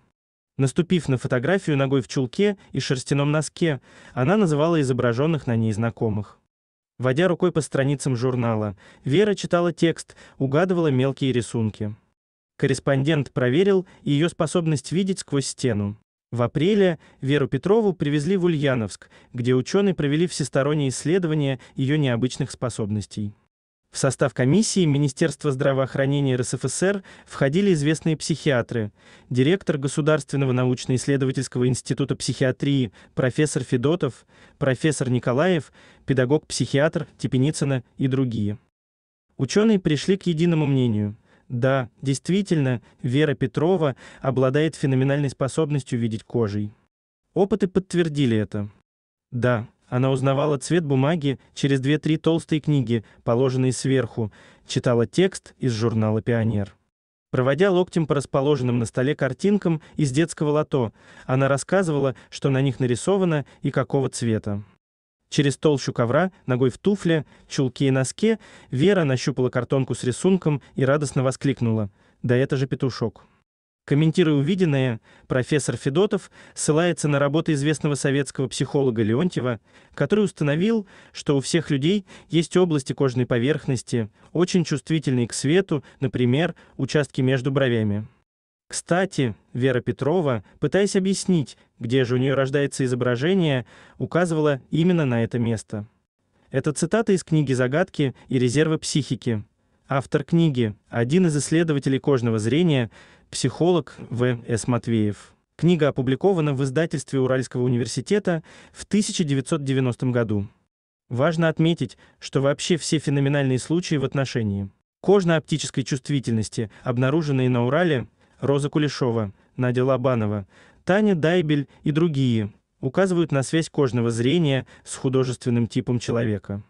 Наступив на фотографию ногой в чулке и шерстяном носке, она называла изображенных на ней знакомых. Водя рукой по страницам журнала, Вера читала текст, угадывала мелкие рисунки. Корреспондент проверил ее способность видеть сквозь стену. В апреле Веру Петрову привезли в Ульяновск, где ученые провели всестороннее исследование ее необычных способностей. В состав комиссии Министерства здравоохранения РСФСР входили известные психиатры, директор Государственного научно-исследовательского института психиатрии профессор Федотов, профессор Николаев, педагог-психиатр Тепеницына и другие. Ученые пришли к единому мнению. Да, действительно, Вера Петрова обладает феноменальной способностью видеть кожей. Опыты подтвердили это. Да, она узнавала цвет бумаги через две-три толстые книги, положенные сверху, читала текст из журнала «Пионер». Проводя локтем по расположенным на столе картинкам из детского лото, она рассказывала, что на них нарисовано и какого цвета. Через толщу ковра, ногой в туфле, чулки и носке, Вера нащупала картонку с рисунком и радостно воскликнула: "Да это же петушок!" Комментируя увиденное, профессор Федотов ссылается на работы известного советского психолога Леонтьева, который установил, что у всех людей есть области кожной поверхности, очень чувствительные к свету, например, участки между бровями. Кстати, Вера Петрова, пытаясь объяснить, где же у нее рождается изображение, указывала именно на это место. Это цитата из книги Загадки и резервы психики. Автор книги, один из исследователей кожного зрения, психолог В. С. Матвеев. Книга опубликована в издательстве Уральского университета в 1990 году. Важно отметить, что вообще все феноменальные случаи в отношении кожно-оптической чувствительности, обнаруженные на Урале, Роза Кулешова, Надя Лобанова, Таня Дайбель и другие, указывают на связь кожного зрения с художественным типом человека.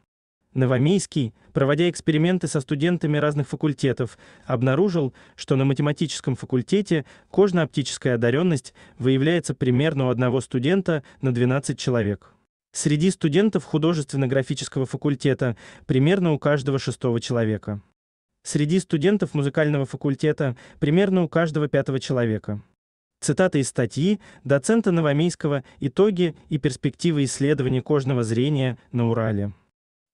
Новомейский, проводя эксперименты со студентами разных факультетов, обнаружил, что на математическом факультете кожно-оптическая одаренность выявляется примерно у одного студента на 12 человек. Среди студентов художественно-графического факультета примерно у каждого шестого человека. Среди студентов музыкального факультета примерно у каждого пятого человека. Цитата из статьи доцента Новомейского «Итоги и перспективы исследования кожного зрения на Урале».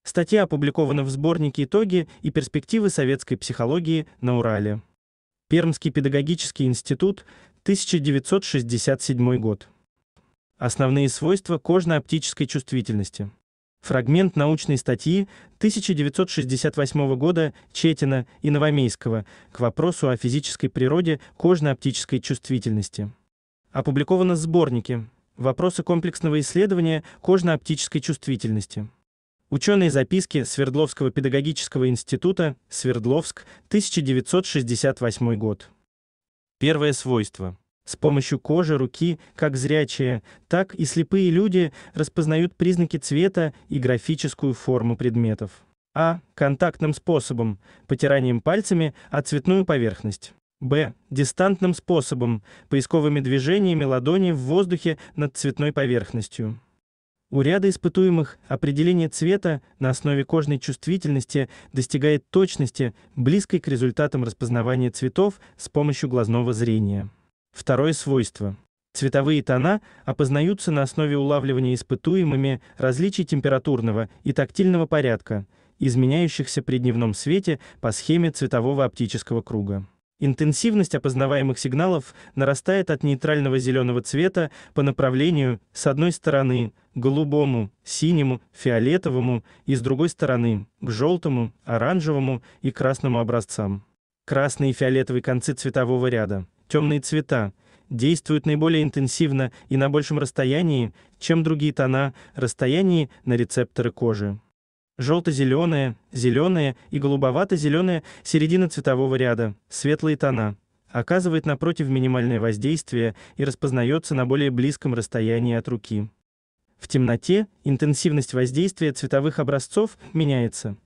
Статья опубликована в сборнике «Итоги и перспективы советской психологии на Урале». Пермский педагогический институт, 1967 год. Основные свойства кожно-оптической чувствительности. Фрагмент научной статьи 1968 года Четина и Новомейского к вопросу о физической природе кожно-оптической чувствительности. Опубликовано в сборнике «Вопросы комплексного исследования кожно-оптической чувствительности». Ученые записки Свердловского педагогического института, Свердловск, 1968 год. Первое свойство. С помощью кожи, руки, как зрячие, так и слепые люди распознают признаки цвета и графическую форму предметов. А. Контактным способом, потиранием пальцами о цветную поверхность. Б. Дистантным способом, поисковыми движениями ладони в воздухе над цветной поверхностью. У ряда испытуемых определение цвета на основе кожной чувствительности достигает точности, близкой к результатам распознавания цветов с помощью глазного зрения. Второе свойство. Цветовые тона опознаются на основе улавливания испытуемыми различий температурного и тактильного порядка, изменяющихся при дневном свете по схеме цветового оптического круга. Интенсивность опознаваемых сигналов нарастает от нейтрального зеленого цвета по направлению с одной стороны к голубому, синему, фиолетовому и с другой стороны к желтому, оранжевому и красному образцам. Красные и фиолетовые концы цветового ряда, темные цвета, действуют наиболее интенсивно и на большем расстоянии, чем другие тона, расстоянии на рецепторы кожи желто-зеленое, зеленое и голубовато-зеленое середина цветового ряда, светлые тона, оказывает напротив минимальное воздействие и распознается на более близком расстоянии от руки. В темноте интенсивность воздействия цветовых образцов меняется.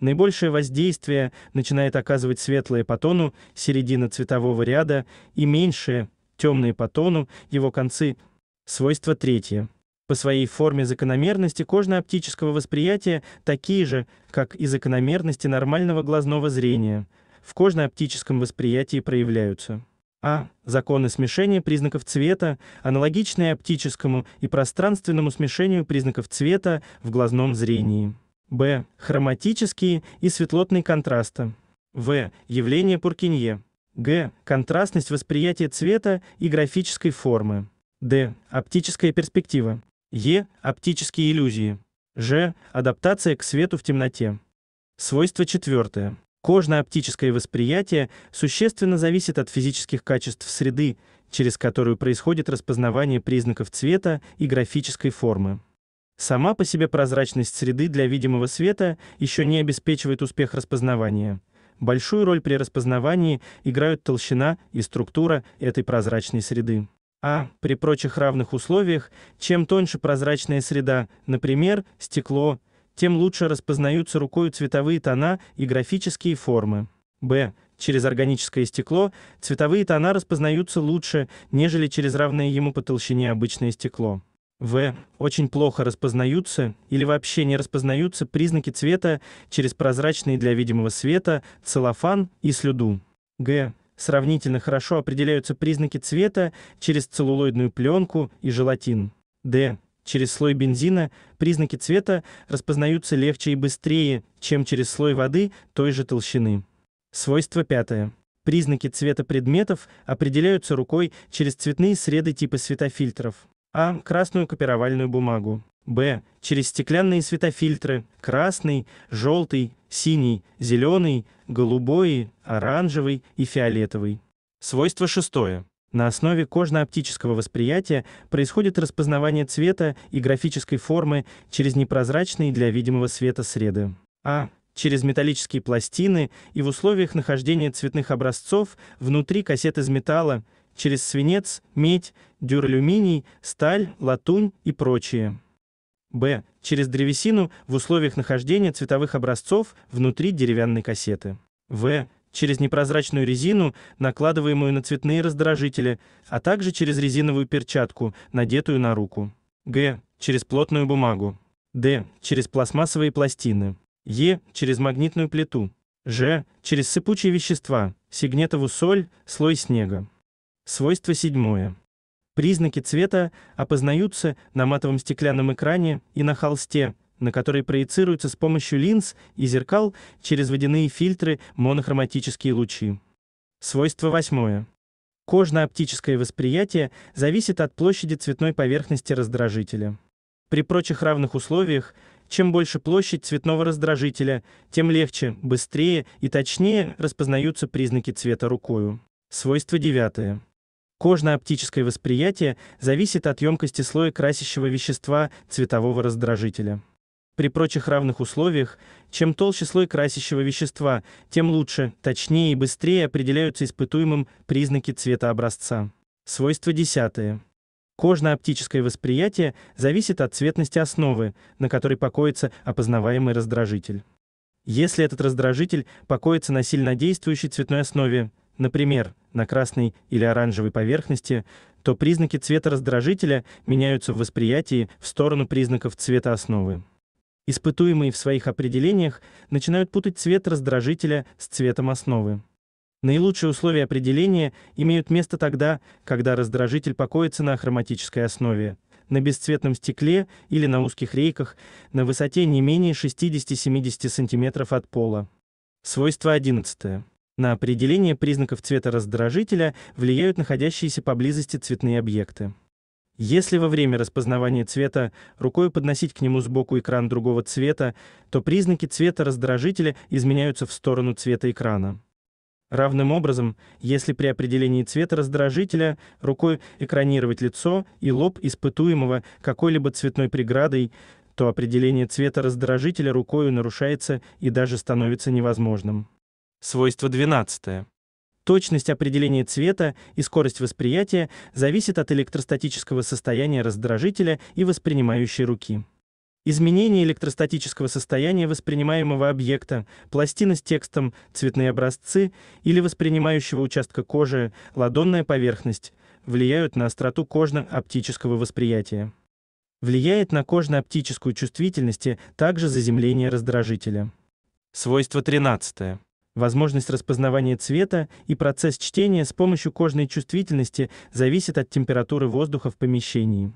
Наибольшее воздействие начинает оказывать светлое по тону, середина цветового ряда, и меньшее темные по тону, его концы. Свойство третье. По своей форме закономерности кожно-оптического восприятия такие же, как и закономерности нормального глазного зрения, в кожно-оптическом восприятии проявляются. А. Законы смешения признаков цвета, аналогичные оптическому и пространственному смешению признаков цвета в глазном зрении. Б. Хроматические и светлотные контрасты; В. Явление Пуркинье. Г. Контрастность восприятия цвета и графической формы. Д. Оптическая перспектива. Е. Оптические иллюзии. Ж. Адаптация к свету в темноте. Свойство четвертое. Кожное оптическое восприятие существенно зависит от физических качеств среды, через которую происходит распознавание признаков цвета и графической формы. Сама по себе прозрачность среды для видимого света еще не обеспечивает успех распознавания. Большую роль при распознавании играют толщина и структура этой прозрачной среды. А при прочих равных условиях, чем тоньше прозрачная среда, например, стекло, тем лучше распознаются рукой цветовые тона и графические формы. Б. Через органическое стекло цветовые тона распознаются лучше, нежели через равное ему по толщине обычное стекло. В. Очень плохо распознаются или вообще не распознаются признаки цвета через прозрачные для видимого света, целлофан и слюду. Г. Сравнительно хорошо определяются признаки цвета через целлулоидную пленку и желатин. Д. Через слой бензина признаки цвета распознаются легче и быстрее, чем через слой воды той же толщины. Свойство пятое. Признаки цвета предметов определяются рукой через цветные среды типа светофильтров. А. Красную копировальную бумагу. Б. Через стеклянные светофильтры – красный, желтый, синий, зеленый, голубой, оранжевый и фиолетовый. Свойство шестое. На основе кожно-оптического восприятия происходит распознавание цвета и графической формы через непрозрачные для видимого света среды. А. Через металлические пластины и в условиях нахождения цветных образцов внутри кассет из металла, через свинец, медь, дюралюминий, сталь, латунь и прочее. Б. Через древесину в условиях нахождения цветовых образцов внутри деревянной кассеты. В. Через непрозрачную резину, накладываемую на цветные раздражители, а также через резиновую перчатку, надетую на руку. Г. Через плотную бумагу. Д. Через пластмассовые пластины. Е. Через магнитную плиту. Ж. Через сыпучие вещества, сигнетовую соль, слой снега. Свойство седьмое. Признаки цвета опознаются на матовом стеклянном экране и на холсте, на который проецируются с помощью линз и зеркал через водяные фильтры монохроматические лучи. Свойство восьмое. Кожно-оптическое восприятие зависит от площади цветной поверхности раздражителя. При прочих равных условиях, чем больше площадь цветного раздражителя, тем легче, быстрее и точнее распознаются признаки цвета рукой. Свойство девятое. Кожно-оптическое восприятие зависит от ёмкости слоя красящего вещества цветового раздражителя. При прочих равных условиях, чем толще слой красящего вещества, тем лучше, точнее и быстрее определяются испытуемым признаки цвета образца. Свойство десятое. Кожно-оптическое восприятие зависит от цветности основы, на которой покоится опознаваемый раздражитель. Если этот раздражитель покоится на сильно действующей цветной основе, например, на красной или оранжевой поверхности, то признаки цвета раздражителя меняются в восприятии в сторону признаков цвета основы. Испытуемые в своих определениях начинают путать цвет раздражителя с цветом основы. Наилучшие условия определения имеют место тогда, когда раздражитель покоится на хроматической основе, на бесцветном стекле или на узких рейках на высоте не менее 60-70 см от пола. Свойство 11. На определение признаков цвета раздражителя влияют находящиеся поблизости цветные объекты. Если во время распознавания цвета рукой подносить к нему сбоку экран другого цвета, то признаки цвета раздражителя изменяются в сторону цвета экрана. Равным образом, если при определении цвета раздражителя рукой экранировать лицо и лоб испытуемого какой-либо цветной преградой, то определение цвета раздражителя рукой нарушается и даже становится невозможным. Свойство 12. Точность определения цвета и скорость восприятия зависит от электростатического состояния раздражителя и воспринимающей руки. Изменение электростатического состояния воспринимаемого объекта, пластины с текстом, цветные образцы или воспринимающего участка кожи, ладонная поверхность влияют на остроту кожно-оптического восприятия. Влияет на кожно-оптическую чувствительность также заземление раздражителя. Свойство 13. Возможность распознавания цвета и процесс чтения с помощью кожной чувствительности зависит от температуры воздуха в помещении.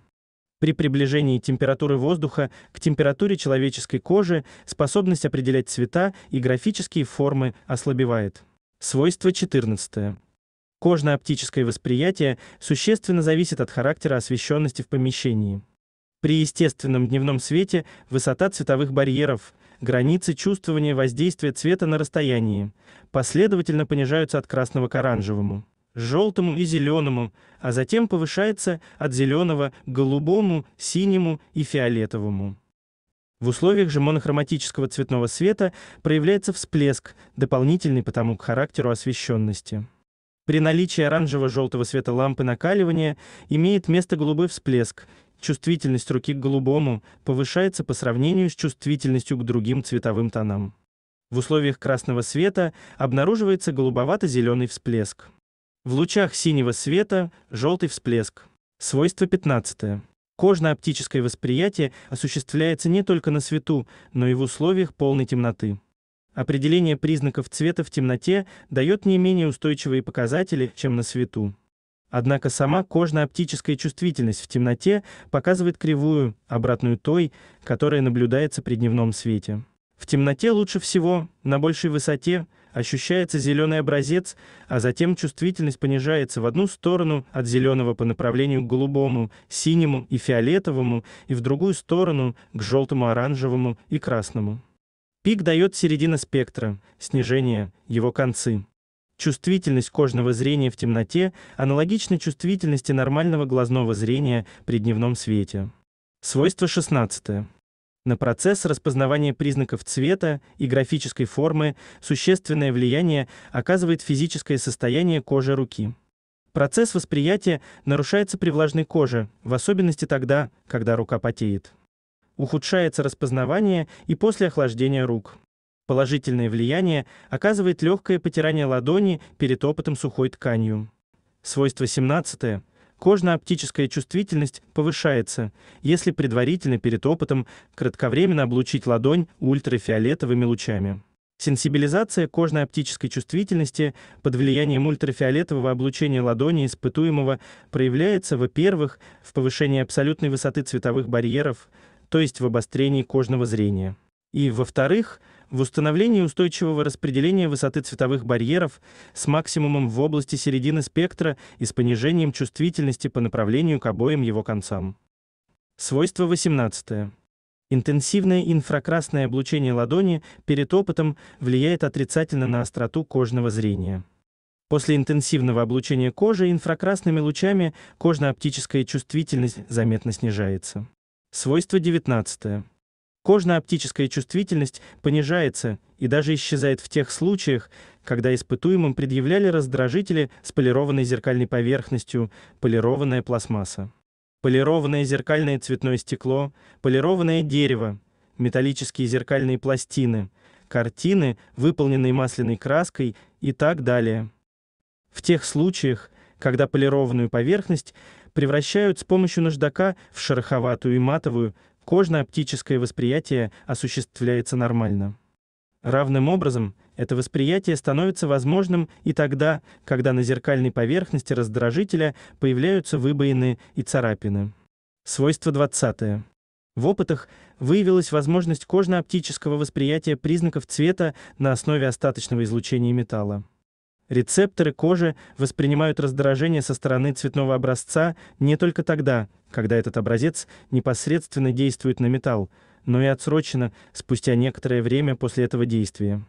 При приближении температуры воздуха к температуре человеческой кожи способность определять цвета и графические формы ослабевает. Свойство 14. Кожно-оптическое восприятие существенно зависит от характера освещенности в помещении. При естественном дневном свете высота цветовых барьеров Границы чувствования воздействия цвета на расстоянии последовательно понижаются от красного к оранжевому, желтому и зеленому, а затем повышается от зеленого к голубому, синему и фиолетовому. В условиях же монохроматического цветного света проявляется всплеск, дополнительный потому к характеру освещенности. При наличии оранжево-желтого света лампы накаливания имеет место голубой всплеск, чувствительность руки к голубому повышается по сравнению с чувствительностью к другим цветовым тонам. В условиях красного света обнаруживается голубовато-зеленый всплеск. В лучах синего света желтый всплеск. Свойство 15. Кожно-оптическое восприятие осуществляется не только на свету, но и в условиях полной темноты. Определение признаков цвета в темноте дает не менее устойчивые показатели, чем на свету. Однако сама кожно-оптическая чувствительность в темноте показывает кривую, обратную той, которая наблюдается при дневном свете. В темноте лучше всего, на большей высоте, ощущается зеленый образец, а затем чувствительность понижается в одну сторону от зеленого по направлению к голубому, синему и фиолетовому, и в другую сторону к желтому, оранжевому и красному. Пик дает середина спектра, снижение, его концы. Чувствительность кожного зрения в темноте аналогична чувствительности нормального глазного зрения при дневном свете. Свойство 16. На процесс распознавания признаков цвета и графической формы существенное влияние оказывает физическое состояние кожи руки. Процесс восприятия нарушается при влажной коже, в особенности тогда, когда рука потеет. Ухудшается распознавание и после охлаждения рук. Положительное влияние оказывает легкое потирание ладони перед опытом сухой тканью. Свойство 17. Кожно-оптическая чувствительность повышается, если предварительно перед опытом кратковременно облучить ладонь ультрафиолетовыми лучами. Сенсибилизация кожно-оптической чувствительности под влиянием ультрафиолетового облучения ладони испытуемого проявляется, во-первых, в повышении абсолютной высоты цветовых барьеров, то есть в обострении кожного зрения, и, во-вторых, в в установлении устойчивого распределения высоты цветовых барьеров с максимумом в области середины спектра и с понижением чувствительности по направлению к обоим его концам. Свойство 18. Интенсивное инфракрасное облучение ладони перед опытом влияет отрицательно на остроту кожного зрения. После интенсивного облучения кожи инфракрасными лучами кожно-оптическая чувствительность заметно снижается. Свойство 19. Кожная оптическая чувствительность понижается и даже исчезает в тех случаях, когда испытуемым предъявляли раздражители с полированной зеркальной поверхностью, полированная пластмасса. Полированное зеркальное цветное стекло, полированное дерево, металлические зеркальные пластины, картины, выполненные масляной краской и так далее. В тех случаях, когда полированную поверхность превращают с помощью наждака в шероховатую и матовую, кожно-оптическое восприятие осуществляется нормально. Равным образом, это восприятие становится возможным и тогда, когда на зеркальной поверхности раздражителя появляются выбоины и царапины. Свойство 20. -е. В опытах выявилась возможность кожно-оптического восприятия признаков цвета на основе остаточного излучения металла. Рецепторы кожи воспринимают раздражение со стороны цветного образца не только тогда, когда этот образец непосредственно действует на металл, но и отсрочено спустя некоторое время после этого действия.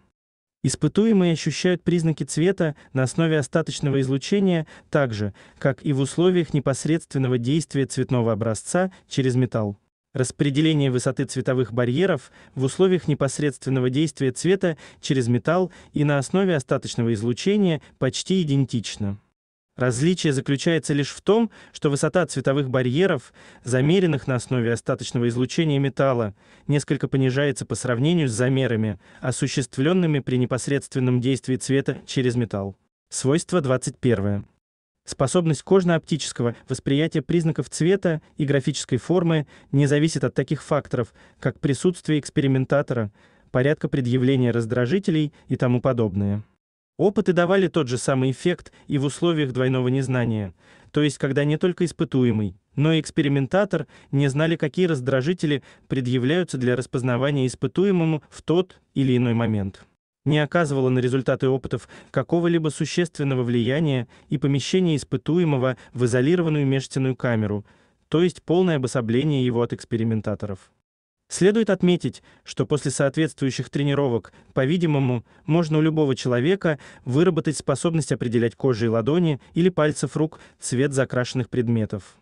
Испытуемые ощущают признаки цвета на основе остаточного излучения так же, как и в условиях непосредственного действия цветного образца через металл. Распределение высоты цветовых барьеров в условиях непосредственного действия цвета через металл и на основе остаточного излучения почти идентично. Различие заключается лишь в том, что высота цветовых барьеров, замеренных на основе остаточного излучения металла, несколько понижается по сравнению с замерами, осуществленными при непосредственном действии цвета через металл. Свойство 21. Способность кожно-оптического восприятия признаков цвета и графической формы не зависит от таких факторов, как присутствие экспериментатора, порядка предъявления раздражителей и тому подобное. Опыты давали тот же самый эффект и в условиях двойного незнания, то есть когда не только испытуемый, но и экспериментатор не знали, какие раздражители предъявляются для распознавания испытуемому в тот или иной момент не оказывало на результаты опытов какого-либо существенного влияния и помещение испытуемого в изолированную межстенную камеру, то есть полное обособление его от экспериментаторов. Следует отметить, что после соответствующих тренировок, по-видимому, можно у любого человека выработать способность определять кожей ладони или пальцев рук цвет закрашенных предметов.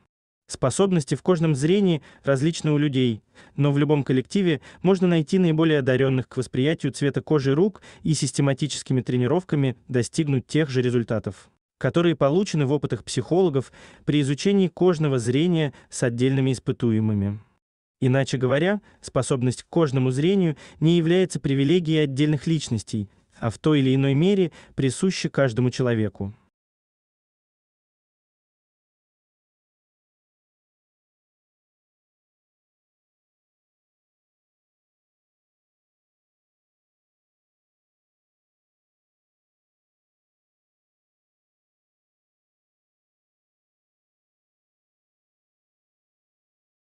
Способности в кожном зрении различны у людей, но в любом коллективе можно найти наиболее одаренных к восприятию цвета кожи рук и систематическими тренировками достигнуть тех же результатов, которые получены в опытах психологов при изучении кожного зрения с отдельными испытуемыми. Иначе говоря, способность к кожному зрению не является привилегией отдельных личностей, а в той или иной мере присуща каждому человеку.